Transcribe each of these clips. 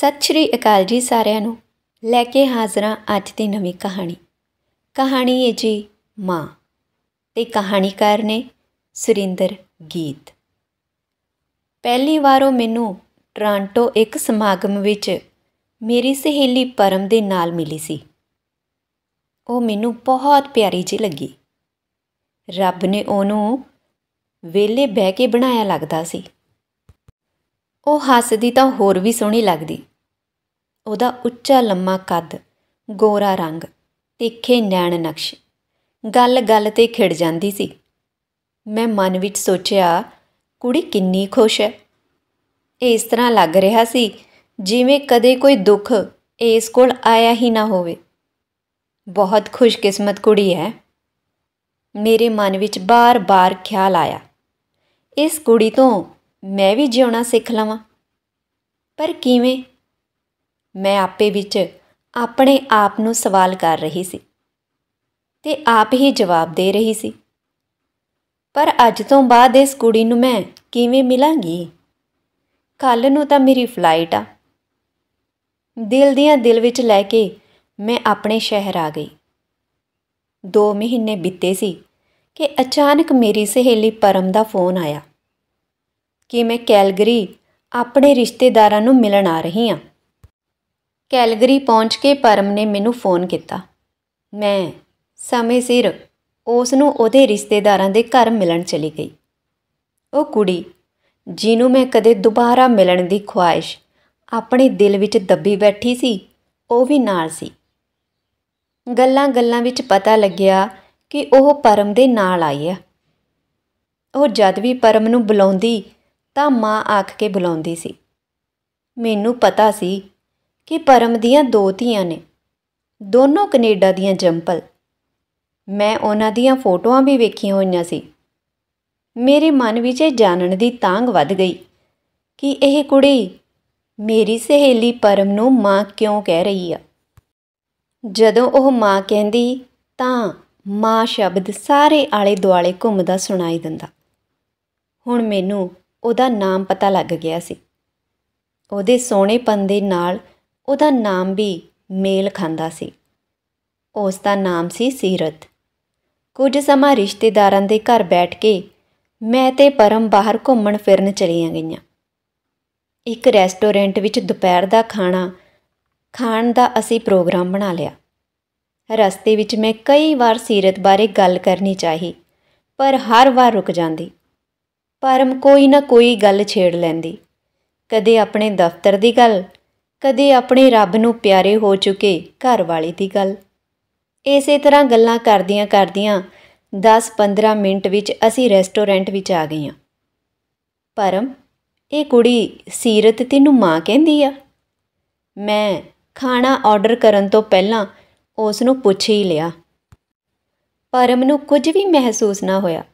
ਸਤਿ ਸ਼੍ਰੀ ਅਕਾਲ ਜੀ ਸਾਰਿਆਂ ਨੂੰ ਲੈ ਕੇ ਹਾਜ਼ਰਾਂ ਅੱਜ ਦੀ ਨਵੀਂ ਕਹਾਣੀ ਕਹਾਣੀ ਹੈ ਜੀ ਮਾਂ ਤੇ ਕਹਾਣੀਕਾਰ ਨੇ ਸੁਰਿੰਦਰ ਗੀਤ ਪਹਿਲੀ ਵਾਰੋਂ ਮੈਨੂੰ ਟ੍ਰਾਂਟੋ ਇੱਕ ਸਮਾਗਮ ਵਿੱਚ ਮੇਰੀ ਸਹੇਲੀ ਪਰਮ ਦੇ ਨਾਲ ਮਿਲੀ ਸੀ ਉਹ ਮੈਨੂੰ ਬਹੁਤ ਪਿਆਰੀ ਜੀ ਲੱਗੀ ਰੱਬ ਨੇ ਉਹਨੂੰ ਵੇਲੇ ਬਹਿ ਕੇ ਬਣਾਇਆ ਲੱਗਦਾ ਸੀ ਉਹ ਹੱਸਦੀ ਤਾਂ ਹੋਰ ਵੀ ਸੋਹਣੀ ਲੱਗਦੀ ਉਹਦਾ ਉੱਚਾ ਲੰਮਾ ਕੱਦ ਗੋਰਾ ਰੰਗ ਤਿੱਖੇ ਨੈਣ ਨਕਸ਼ ਗੱਲ-ਗੱਲ ਤੇ ਖਿੜ ਜਾਂਦੀ ਸੀ ਮੈਂ ਮਨ ਵਿੱਚ ਸੋਚਿਆ ਕੁੜੀ ਕਿੰਨੀ ਖੁਸ਼ ਹੈ ਇਸ ਤਰ੍ਹਾਂ ਲੱਗ ਰਿਹਾ ਸੀ ਜਿਵੇਂ ਕਦੇ ਕੋਈ ਦੁੱਖ ਇਸ ਕੋਲ ਆਇਆ ਹੀ ਨਾ ਹੋਵੇ ਬਹੁਤ ਖੁਸ਼ਕਿਸਮਤ ਕੁੜੀ ਹੈ ਮੇਰੇ ਮਨ ਵਿੱਚ ਬਾਰ-ਬਾਰ ਖਿਆਲ ਆਇਆ ਇਸ ਕੁੜੀ ਤੋਂ ਮੈਂ ਵੀ ਜਿਉਣਾ ਸਿੱਖ ਲਵਾਂ ਪਰ ਕਿਵੇਂ ਮੈਂ ਆਪੇ ਵਿੱਚ ਆਪਣੇ ਆਪ ਨੂੰ ਸਵਾਲ ਕਰ ਰਹੀ ਸੀ ਤੇ ਆਪ ਹੀ ਜਵਾਬ ਦੇ ਰਹੀ ਸੀ ਪਰ ਅੱਜ ਤੋਂ ਬਾਅਦ ਇਸ ਕੁੜੀ ਨੂੰ ਮੈਂ ਕਿਵੇਂ ਮਿਲਾਂਗੀ ਕੱਲ ਨੂੰ ਤਾਂ ਮੇਰੀ ਫਲਾਈਟ ਆ ਦਿਲ ਦੀਆਂ ਦਿਲ ਵਿੱਚ ਲੈ ਕੇ ਮੈਂ ਆਪਣੇ ਸ਼ਹਿਰ ਆ ਗਈ 2 ਮਹੀਨੇ ਬੀਤੇ ਸੀ ਕਿ ਅਚਾਨਕ ਮੇਰੀ ਸਹੇਲੀ ਪਰਮ ਦਾ ਫੋਨ ਆਇਆ ਕਿ ਮੈਂ ਕੈਲਗਰੀ ਆਪਣੇ ਰਿਸ਼ਤੇਦਾਰਾਂ ਨੂੰ ਮਿਲਣ ਆ ਰਹੀ ਹਾਂ ਕੈਲਗਰੀ ਪਹੁੰਚ ਕੇ ਪਰਮ ਨੇ ਮੈਨੂੰ ਫੋਨ ਕੀਤਾ ਮੈਂ ਸਮੇਂ ਸਿਰ ਉਸ ਨੂੰ ਉਹਦੇ ਰਿਸ਼ਤੇਦਾਰਾਂ ਦੇ ਘਰ ਮਿਲਣ ਚਲੀ ਗਈ ਉਹ ਕੁੜੀ ਜਿਹਨੂੰ ਮੈਂ ਕਦੇ ਦੁਬਾਰਾ ਮਿਲਣ ਦੀ ਖੁਆਇਸ਼ ਆਪਣੇ ਦਿਲ ਵਿੱਚ ਦੱਬੀ ਬੈਠੀ ਸੀ ਉਹ ਵੀ ਨਾਲ ਸੀ ਗੱਲਾਂ-ਗੱਲਾਂ ਵਿੱਚ ਪਤਾ ਲੱਗਿਆ ਕਿ ਉਹ ਪਰਮ ਦੇ ਨਾਲ ਆਈ ਹੈ ਉਹ ਜਦ ਵੀ ਪਰਮ ਨੂੰ ਬੁਲਾਉਂਦੀ ਤਾਂ ਮਾਂ ਆਖ ਕੇ ਬੁਲਾਉਂਦੀ ਸੀ ਮੈਨੂੰ ਪਤਾ ਸੀ ਕਿ ਪਰਮ ਦੀਆਂ ਦੋ ਧੀਆਂ ਨੇ ਦੋਨੋਂ ਕੈਨੇਡਾ ਦੀਆਂ ਜੰਪਲ ਮੈਂ ਉਹਨਾਂ ਦੀਆਂ ਫੋਟੋਆਂ ਵੀ ਵੇਖੀਆਂ ਹੋਈਆਂ ਸੀ ਮੇਰੇ ਮਨ ਵਿੱਚ ਇਹ ਜਾਣਨ ਦੀ ਤਾਂਗ ਵੱਧ ਗਈ ਕਿ ਇਹ ਕੁੜੀ ਮੇਰੀ ਸਹੇਲੀ ਪਰਮ ਨੂੰ ਮਾਂ ਕਿਉਂ ਕਹਿ ਰਹੀ ਆ ਜਦੋਂ ਉਹ ਮਾਂ ਕਹਿੰਦੀ ਤਾਂ ਮਾਂ ਸ਼ਬਦ ਸਾਰੇ ਆਲੇ ਦੁਆਲੇ ਘੁੰਮਦਾ ਸੁਣਾਈ ਦਿੰਦਾ ਹੁਣ ਮੈਨੂੰ ਉਹਦਾ ਨਾਮ ਪਤਾ ਲੱਗ ਗਿਆ ਸੀ ਉਹਦੇ ਸੋਹਣੇ ਪੰਦੇ ਨਾਲ ਉਹਦਾ ਨਾਮ ਵੀ ਮੇਲ ਖਾਂਦਾ ਸੀ ਉਸ ਦਾ ਨਾਮ ਸੀ ਸੀਰਤ ਕੁਝ ਸਮਾਂ ਰਿਸ਼ਤੇਦਾਰਾਂ ਦੇ ਘਰ ਬੈਠ ਕੇ ਮੈਂ ਤੇ ਪਰਮ ਬਾਹਰ ਘੁੰਮਣ ਫਿਰਨ ਚਲੀਆਂ ਗਈਆਂ ਇੱਕ ਰੈਸਟੋਰੈਂਟ ਵਿੱਚ ਦੁਪਹਿਰ ਦਾ ਖਾਣਾ ਖਾਣ ਦਾ ਅਸੀਂ ਪ੍ਰੋਗਰਾਮ ਬਣਾ ਲਿਆ ਰਸਤੇ ਵਿੱਚ ਮੈਂ ਕਈ ਵਾਰ ਸੀਰਤ ਬਾਰੇ ਗੱਲ ਕਰਨੀ ਚਾਹੀ ਪਰ ਹਰ ਵਾਰ ਰੁਕ ਜਾਂਦੀ ਪਰਮ ਕੋਈ ਨਾ ਕੋਈ ਗੱਲ ਛੇੜ ਲੈਂਦੀ ਕਦੇ ਆਪਣੇ ਦਫ਼ਤਰ ਦੀ ਗੱਲ ਕਦੇ ਆਪਣੇ ਰੱਬ ਨੂੰ ਪਿਆਰੇ ਹੋ ਚੁਕੇ ਘਰ ਵਾਲੇ ਦੀ ਗੱਲ ਇਸੇ ਤਰ੍ਹਾਂ ਗੱਲਾਂ ਕਰਦੀਆਂ ਕਰਦੀਆਂ 10-15 ਮਿੰਟ ਵਿੱਚ ਅਸੀਂ ਰੈਸਟੋਰੈਂਟ ਵਿੱਚ ਆ ਗਏ ਹਾਂ ਪਰਮ ਇਹ ਕੁੜੀ ਸੀਰਤ ਤੈਨੂੰ ਮਾਂ ਕਹਿੰਦੀ ਆ ਮੈਂ ਖਾਣਾ ਆਰਡਰ ਕਰਨ ਤੋਂ ਪਹਿਲਾਂ ਉਸ ਨੂੰ ਪੁੱਛ ਹੀ ਲਿਆ ਪਰਮ ਨੂੰ ਕੁਝ ਵੀ ਮਹਿਸੂਸ ਨਾ ਹੋਇਆ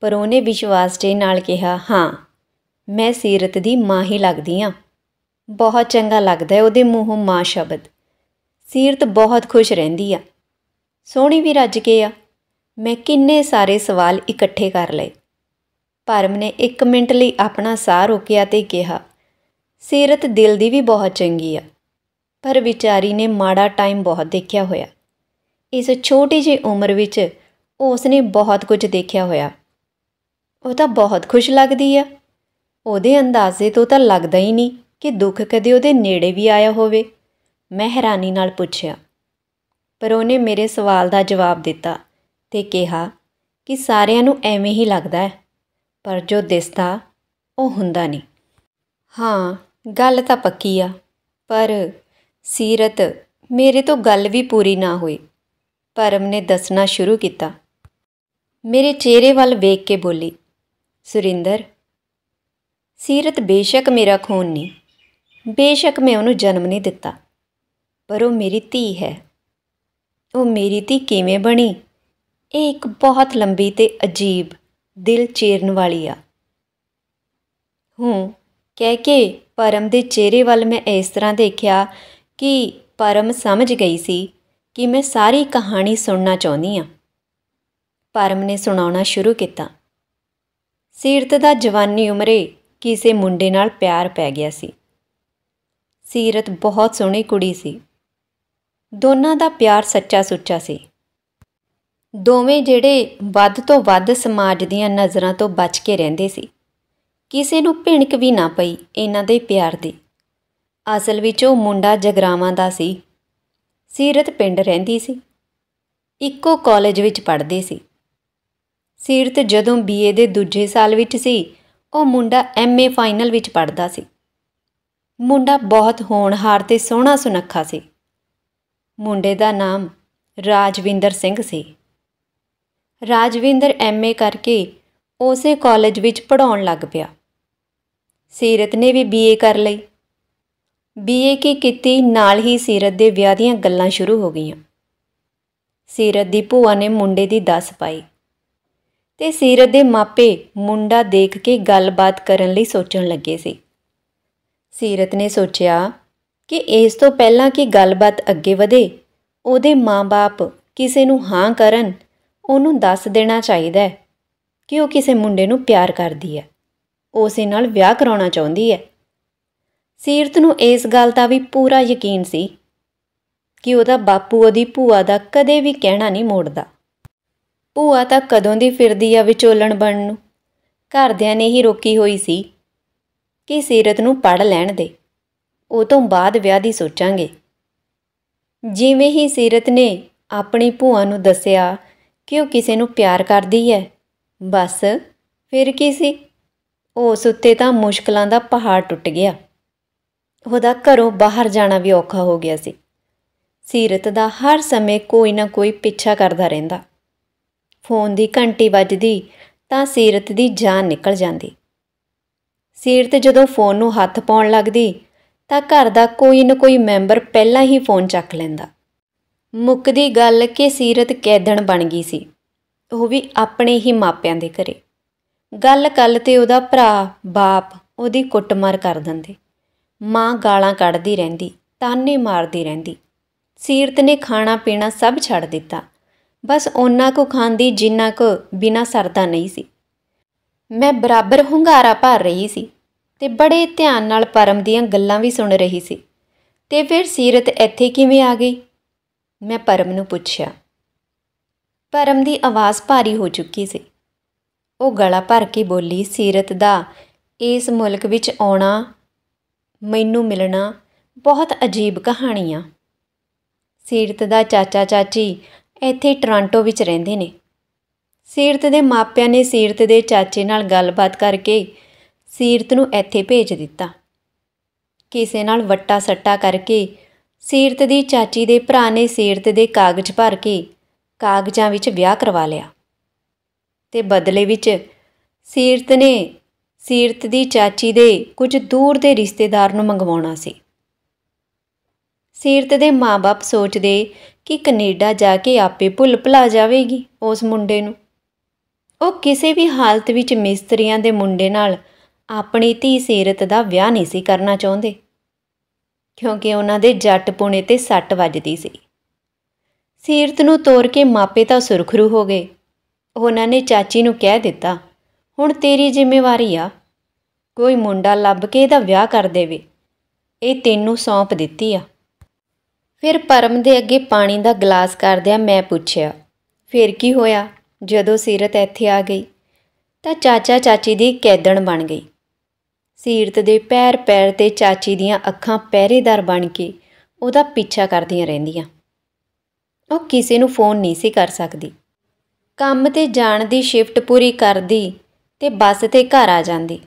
ਪਰ ਉਹਨੇ ਵਿਸ਼ਵਾਸ ਦੇ ਨਾਲ ਕਿਹਾ ਹਾਂ ਮੈਂ ਸੀਰਤ ਦੀ ਮਾਂ ਹੀ ਲੱਗਦੀ ਆ ਬਹੁਤ ਚੰਗਾ ਲੱਗਦਾ ਹੈ ਉਹਦੇ ਮੂੰਹੋਂ ਮਾਂ ਸ਼ਬਦ ਸੀਰਤ ਬਹੁਤ ਖੁਸ਼ ਰਹਿੰਦੀ ਆ ਸੋਹਣੀ ਵੀ ਰੱਜ ਕੇ ਆ ਮੈਂ ਕਿੰਨੇ ਸਾਰੇ ਸਵਾਲ ਇਕੱਠੇ ਕਰ ਲਏ ਪਰਮ ਨੇ 1 ਮਿੰਟ ਲਈ ਆਪਣਾ ਸਾਹ ਰੋਕਿਆ ਤੇ ਕਿਹਾ ਸੀਰਤ ਦਿਲ ਦੀ ਵੀ ਬਹੁਤ ਚੰਗੀ ਆ ਪਰ ਵਿਚਾਰੀ ਨੇ ਮਾੜਾ ਟਾਈਮ ਬਹੁਤ ਦੇਖਿਆ ਹੋਇਆ ਇਸ ਛੋਟੀ ਜਿਹੀ ਉਮਰ ਵਿੱਚ ਉਸ ਨੇ ਬਹੁਤ ਕੁਝ ਦੇਖਿਆ ਹੋਇਆ ਉਹ ਤਾਂ ਬਹੁਤ ਖੁਸ਼ ਲੱਗਦੀ ਆ ਉਹਦੇ ਅੰਦਾਜ਼ੇ ਤੋਂ ਤਾਂ ਲੱਗਦਾ ਹੀ ਨਹੀਂ ਕਿ ਦੁੱਖ ਕਦੇ ਉਹਦੇ ਨੇੜੇ ਵੀ ਆਇਆ ਹੋਵੇ ਮੈਂ ਹੈਰਾਨੀ ਨਾਲ ਪੁੱਛਿਆ ਪਰ ਉਹਨੇ ਮੇਰੇ ਸਵਾਲ ਦਾ ਜਵਾਬ ਦਿੱਤਾ ਤੇ ਕਿਹਾ ਕਿ ਸਾਰਿਆਂ ਨੂੰ ਐਵੇਂ ਹੀ ਲੱਗਦਾ ਹੈ ਪਰ ਜੋ ਦਿਸਦਾ ਉਹ ਹੁੰਦਾ ਨਹੀਂ ਹਾਂ ਗੱਲ ਤਾਂ ਪੱਕੀ ਆ ਪਰ ਸੀਰਤ ਮੇਰੇ ਤੋਂ ਗੱਲ ਵੀ ਪੂਰੀ ਨਾ ਹੋਈ ਪਰਮ ਨੇ ਦੱਸਣਾ ਸ਼ੁਰੂ ਕੀਤਾ ਮੇਰੇ ਚਿਹਰੇ ਵੱਲ ਵੇਖ ਕੇ ਬੋਲੀ ਸੁਰਿੰਦਰ ਸੀਰਤ ਬੇਸ਼ੱਕ ਮੇਰਾ ਖੂਨ ਨਹੀਂ ਬੇਸ਼ੱਕ ਮੈਂ ਉਹਨੂੰ ਜਨਮ ਨਹੀਂ ਦਿੱਤਾ ਪਰ ਉਹ ਮੇਰੀ ਧੀ ਹੈ ਉਹ ਮੇਰੀ ਧੀ ਕਿਵੇਂ ਬਣੀ ਇਹ ਇੱਕ ਬਹੁਤ ਲੰਬੀ ਤੇ ਅਜੀਬ ਦਿਲ ਚੇਰਨ ਵਾਲੀ ਆ ਹੂੰ ਕਹਿ ਕੇ ਪਰਮ ਦੇ ਚਿਹਰੇ ਵੱਲ ਮੈਂ ਇਸ ਤਰ੍ਹਾਂ ਦੇਖਿਆ ਕਿ ਪਰਮ ਸਮਝ ਗਈ ਸੀ ਕਿ ਮੈਂ ਸਾਰੀ ਕਹਾਣੀ ਸੁਣਨਾ ਚਾਹੁੰਦੀ ਆ ਪਰਮ ਨੇ ਸੁਣਾਉਣਾ ਸ਼ੁਰੂ ਕੀਤਾ ਸੀਰਤ ਦਾ ਜਵਾਨੀ ਉਮਰੇ ਕਿਸੇ ਮੁੰਡੇ ਨਾਲ ਪਿਆਰ ਪੈ ਗਿਆ ਸੀ ਸੀਰਤ ਬਹੁਤ ਸੋਹਣੀ ਕੁੜੀ ਸੀ ਦੋਨਾਂ ਦਾ ਪਿਆਰ ਸੱਚਾ ਸੁੱਚਾ ਸੀ ਦੋਵੇਂ ਜਿਹੜੇ ਵੱਧ ਤੋਂ ਵੱਧ ਸਮਾਜ ਦੀਆਂ ਨਜ਼ਰਾਂ ਤੋਂ ਬਚ ਕੇ ਰਹਿੰਦੇ ਸੀ ਕਿਸੇ ਨੂੰ ਭਿਣਕ ਵੀ ਨਾ ਪਈ ਇਹਨਾਂ ਦੇ ਪਿਆਰ ਦੀ ਅਸਲ ਵਿੱਚ ਉਹ ਮੁੰਡਾ ਜਗਰਾਵਾਂ ਦਾ ਸੀ ਸੀਰਤ ਪਿੰਡ ਰਹਿੰਦੀ ਸੀ ਇੱਕੋ ਕਾਲਜ ਵਿੱਚ ਪੜ੍ਹਦੇ ਸੀ ਸੀਰਤ ਜਦੋਂ ਬੀਏ ਦੇ ਦੂਜੇ ਸਾਲ ਵਿੱਚ ਸੀ ਉਹ ਮੁੰਡਾ ਐਮਏ ਫਾਈਨਲ ਵਿੱਚ ਪੜ੍ਹਦਾ ਸੀ ਮੁੰਡਾ ਬਹੁਤ ਹੋਣਹਾਰ ਤੇ ਸੋਹਣਾ ਸੁਨੱਖਾ ਸੀ ਮੁੰਡੇ ਦਾ ਨਾਮ ਰਾਜਵਿੰਦਰ ਸਿੰਘ ਸੀ ਰਾਜਵਿੰਦਰ ਐਮਏ ਕਰਕੇ ਉਸੇ ਕਾਲਜ ਵਿੱਚ ਪੜਾਉਣ ਲੱਗ ਪਿਆ ਸੀਰਤ ਨੇ ਵੀ ਬੀਏ ਕਰ ਲਈ ਬੀਏ ਕੀ ਕੀਤੀ ਨਾਲ ਹੀ ਸੀਰਤ ਦੇ ਵਿਆਹ ਦੀਆਂ ਗੱਲਾਂ ਸ਼ੁਰੂ ਹੋ ਗਈਆਂ ਸੀਰਤ ਦੀ ਭੂਆ ਨੇ ਮੁੰਡੇ ਦੀ ਦੱਸ ਪਾਈ ਤੇ ਸੀਰਤ ਦੇ ਮਾਪੇ ਮੁੰਡਾ ਦੇਖ ਕੇ ਗੱਲਬਾਤ ਕਰਨ ਲਈ ਸੋਚਣ ਲੱਗੇ ਸੀ ਸੀਰਤ ਨੇ ਸੋਚਿਆ ਕਿ ਇਸ ਤੋਂ ਪਹਿਲਾਂ ਕਿ ਗੱਲਬਾਤ ਅੱਗੇ ਵਧੇ ਉਹਦੇ ਮਾਂ-ਬਾਪ ਕਿਸੇ ਨੂੰ ਹਾਂ ਕਰਨ ਉਹਨੂੰ ਦੱਸ ਦੇਣਾ ਚਾਹੀਦਾ ਹੈ ਕਿ ਉਹ ਕਿਸੇ ਮੁੰਡੇ ਨੂੰ ਪਿਆਰ ਕਰਦੀ ਹੈ ਉਸੇ ਨਾਲ ਵਿਆਹ ਕਰਾਉਣਾ ਚਾਹੁੰਦੀ ਹੈ ਸੀਰਤ ਨੂੰ ਇਸ ਗੱਲ ਦਾ ਵੀ ਪੂਰਾ ਯਕੀਨ ਸੀ ਕਿ ਉਹਦਾ ਬਾਪੂ ਉਹਦੀ ਭੂਆ ਦਾ ਕਦੇ ਵੀ ਕਹਿਣਾ ਨਹੀਂ ਮੋੜਦਾ ਭੂਆ ਤਾਂ ਕਦੋਂ ਦੀ ਫਿਰਦੀ ਆ ਵਿਚੋਲਣ ਬਣਨ ਨੂੰ ਘਰਦਿਆਂ ਨੇ ਹੀ ਰੋਕੀ ਹੋਈ ਸੀ ਕਿ ਸੀਰਤ ਨੂੰ ਪੜ ਲੈਣ ਦੇ ਉਹ ਤੋਂ ਬਾਅਦ ਵਿਆਹ ਦੀ ਸੋਚਾਂਗੇ ਜਿਵੇਂ ਹੀ ਸੀਰਤ ਨੇ ਆਪਣੀ ਭੂਆ ਨੂੰ ਦੱਸਿਆ ਕਿ ਉਹ ਕਿਸੇ ਨੂੰ ਪਿਆਰ ਕਰਦੀ ਹੈ ਬਸ ਫਿਰ ਕੀ ਸੀ ਉਸ ਉੱਤੇ ਤਾਂ ਮੁਸ਼ਕਲਾਂ ਦਾ ਪਹਾੜ ਟੁੱਟ ਗਿਆ ਉਹਦਾ ਘਰੋਂ ਬਾਹਰ ਜਾਣਾ ਵੀ ਔਖਾ ਹੋ ਗਿਆ ਸੀ ਸੀਰਤ ਦਾ ਹਰ ਸਮੇਂ ਕੋਈ ਨਾ ਕੋਈ ਪਿੱਛਾ ਕਰਦਾ ਰਹਿੰਦਾ ਫੋਨ ਦੀ ਘੰਟੀ ਵੱਜਦੀ ਤਾਂ ਸੀਰਤ ਦੀ ਜਾਨ ਨਿਕਲ ਜਾਂਦੀ ਸੀਟ ਤੇ ਜਦੋਂ ਫੋਨ ਨੂੰ ਹੱਥ ਪਾਉਣ ਲੱਗਦੀ ਤਾਂ ਘਰ ਦਾ ਕੋਈ ਨਾ ਕੋਈ ਮੈਂਬਰ ਪਹਿਲਾਂ ਹੀ ਫੋਨ ਚੱਕ ਲੈਂਦਾ ਮੁੱਕਦੀ ਗੱਲ ਕਿ ਸੀਰਤ ਕੈਦਣ ਬਣ ਗਈ ਸੀ ਉਹ ਵੀ ਆਪਣੇ ਹੀ ਮਾਪਿਆਂ ਦੇ ਘਰੇ ਗੱਲ ਕੱਲ ਤੇ ਉਹਦਾ ਭਰਾ ਬਾਪ ਉਹਦੀ ਕੁੱਟਮਾਰ ਕਰ ਦਿੰਦੇ ਮਾਂ ਗਾਲਾਂ ਕੱਢਦੀ ਰਹਿੰਦੀ ਤਾਨੇ ਮਾਰਦੀ ਰਹਿੰਦੀ ਸੀਰਤ ਨੇ ਖਾਣਾ ਪੀਣਾ ਸਭ ਛੱਡ ਦਿੱਤਾ ਬਸ ਉਹਨਾਂ ਕੋ ਖਾਂਦੀ ਜਿੰਨਾ ਕੋ ਬਿਨਾ ਸਰਦਾ ਨਹੀਂ ਸੀ ਮੈਂ ਬਰਾਬਰ ਹੁੰਗਾਰਾ ਭਰ ਰਹੀ ਸੀ ਤੇ ਬੜੇ ਧਿਆਨ ਨਾਲ ਪਰਮ ਦੀਆਂ ਗੱਲਾਂ ਵੀ ਸੁਣ ਰਹੀ ਸੀ ਤੇ ਫਿਰ ਸੀਰਤ ਇੱਥੇ ਕਿਵੇਂ ਆ ਗਈ ਮੈਂ ਪਰਮ ਨੂੰ ਪੁੱਛਿਆ ਪਰਮ ਦੀ ਆਵਾਜ਼ ਭਾਰੀ ਹੋ ਚੁੱਕੀ ਸੀ ਉਹ ਗਲਾ ਭਰ ਕੇ ਬੋਲੀ ਸੀਰਤ ਦਾ ਇਸ ਮੁਲਕ ਵਿੱਚ ਆਉਣਾ ਮੈਨੂੰ ਮਿਲਣਾ ਬਹੁਤ ਅਜੀਬ ਕਹਾਣੀਆਂ ਸੀਰਤ ਦਾ ਚਾਚਾ ਚਾਚੀ ਇੱਥੇ ਟੋਰਾਂਟੋ ਵਿੱਚ ਰਹਿੰਦੇ ਨੇ ਸੀਰਤ ਦੇ ਮਾਪਿਆਂ ਨੇ ਸੀਰਤ ਦੇ ਚਾਚੇ ਨਾਲ ਗੱਲਬਾਤ ਕਰਕੇ ਸੀਰਤ ਨੂੰ ਇੱਥੇ ਭੇਜ ਦਿੱਤਾ ਕਿਸੇ ਨਾਲ ਵੱਟਾ ਸੱਟਾ ਕਰਕੇ ਸੀਰਤ ਦੀ ਚਾਚੀ ਦੇ ਭਰਾ ਨੇ ਸੀਰਤ ਦੇ ਕਾਗਜ਼ ਭਰ ਕੇ ਕਾਗਜ਼ਾਂ ਵਿੱਚ ਵਿਆਹ ਕਰਵਾ ਲਿਆ ਤੇ ਬਦਲੇ ਵਿੱਚ ਸੀਰਤ ਨੇ ਸੀਰਤ ਦੀ ਚਾਚੀ ਦੇ ਕੁਝ ਦੂਰ ਦੇ ਰਿਸ਼ਤੇਦਾਰ ਨੂੰ ਮੰਗਵਾਉਣਾ ਸੀ ਸੀਰਤ ਦੇ ਮਾਪੇ ਸੋਚਦੇ ਕਿ ਕੈਨੇਡਾ ਜਾ ਕੇ ਆਪੇ ਭੁੱਲ ਭੁਲਾ ਜਾਵੇਗੀ ਉਸ ਮੁੰਡੇ ਨੂੰ ਉਹ ਕਿਸੇ ਵੀ ਹਾਲਤ ਵਿੱਚ ਮਿਸਤਰੀਆਂ ਦੇ ਮੁੰਡੇ ਨਾਲ ਆਪਣੀ ਧੀ ਸੀਰਤ ਦਾ ਵਿਆਹ ਨਹੀਂ ਸੀ ਕਰਨਾ ਚਾਹੁੰਦੇ ਕਿਉਂਕਿ ਉਹਨਾਂ ਦੇ ਜੱਟ ਪੁਣੇ ਤੇ ਸੱਟ ਵੱਜਦੀ ਸੀ ਸੀਰਤ ਨੂੰ ਤੋੜ ਕੇ ਮਾਪੇ ਤਾਂ ਸੁਰਖਰੂ ਹੋ ਗਏ ਉਹਨਾਂ ਨੇ ਚਾਚੀ ਨੂੰ ਕਹਿ ਦਿੱਤਾ ਹੁਣ ਤੇਰੀ ਜ਼ਿੰਮੇਵਾਰੀ ਆ ਕੋਈ ਮੁੰਡਾ ਲੱਭ ਕੇ ਇਹਦਾ ਵਿਆਹ ਕਰ ਦੇਵੇ ਇਹ ਤੈਨੂੰ ਸੌਂਪ ਦਿੱਤੀ ਆ ਫਿਰ ਪਰਮ ਦੇ ਅੱਗੇ ਪਾਣੀ ਦਾ ਗਲਾਸ ਕਰਦਿਆਂ ਮੈਂ ਪੁੱਛਿਆ ਫਿਰ ਕੀ ਹੋਇਆ ਜਦੋਂ ਸੀਰਤ ਇੱਥੇ ਆ ਗਈ ਤਾਂ ਚਾਚਾ ਚਾਚੀ ਦੀ ਕੈਦਣ ਬਣ ਗਈ ਸੀਰਤ ਦੇ ਪੈਰ ਪੈਰ ਤੇ ਚਾਚੀ ਦੀਆਂ ਅੱਖਾਂ ਪਹਿਰੇਦਾਰ ਬਣ ਕੇ ਉਹਦਾ ਪਿੱਛਾ ਕਰਦੀਆਂ ਰਹਿੰਦੀਆਂ ਉਹ ਕਿਸੇ ਨੂੰ ਫੋਨ ਨਹੀਂ ਸੀ ਕਰ ਸਕਦੀ ਕੰਮ ਤੇ ਜਾਣ ਦੀ ਸ਼ਿਫਟ ਪੂਰੀ ਕਰਦੀ ਤੇ ਬੱਸ ਤੇ ਘਰ ਆ ਜਾਂਦੀ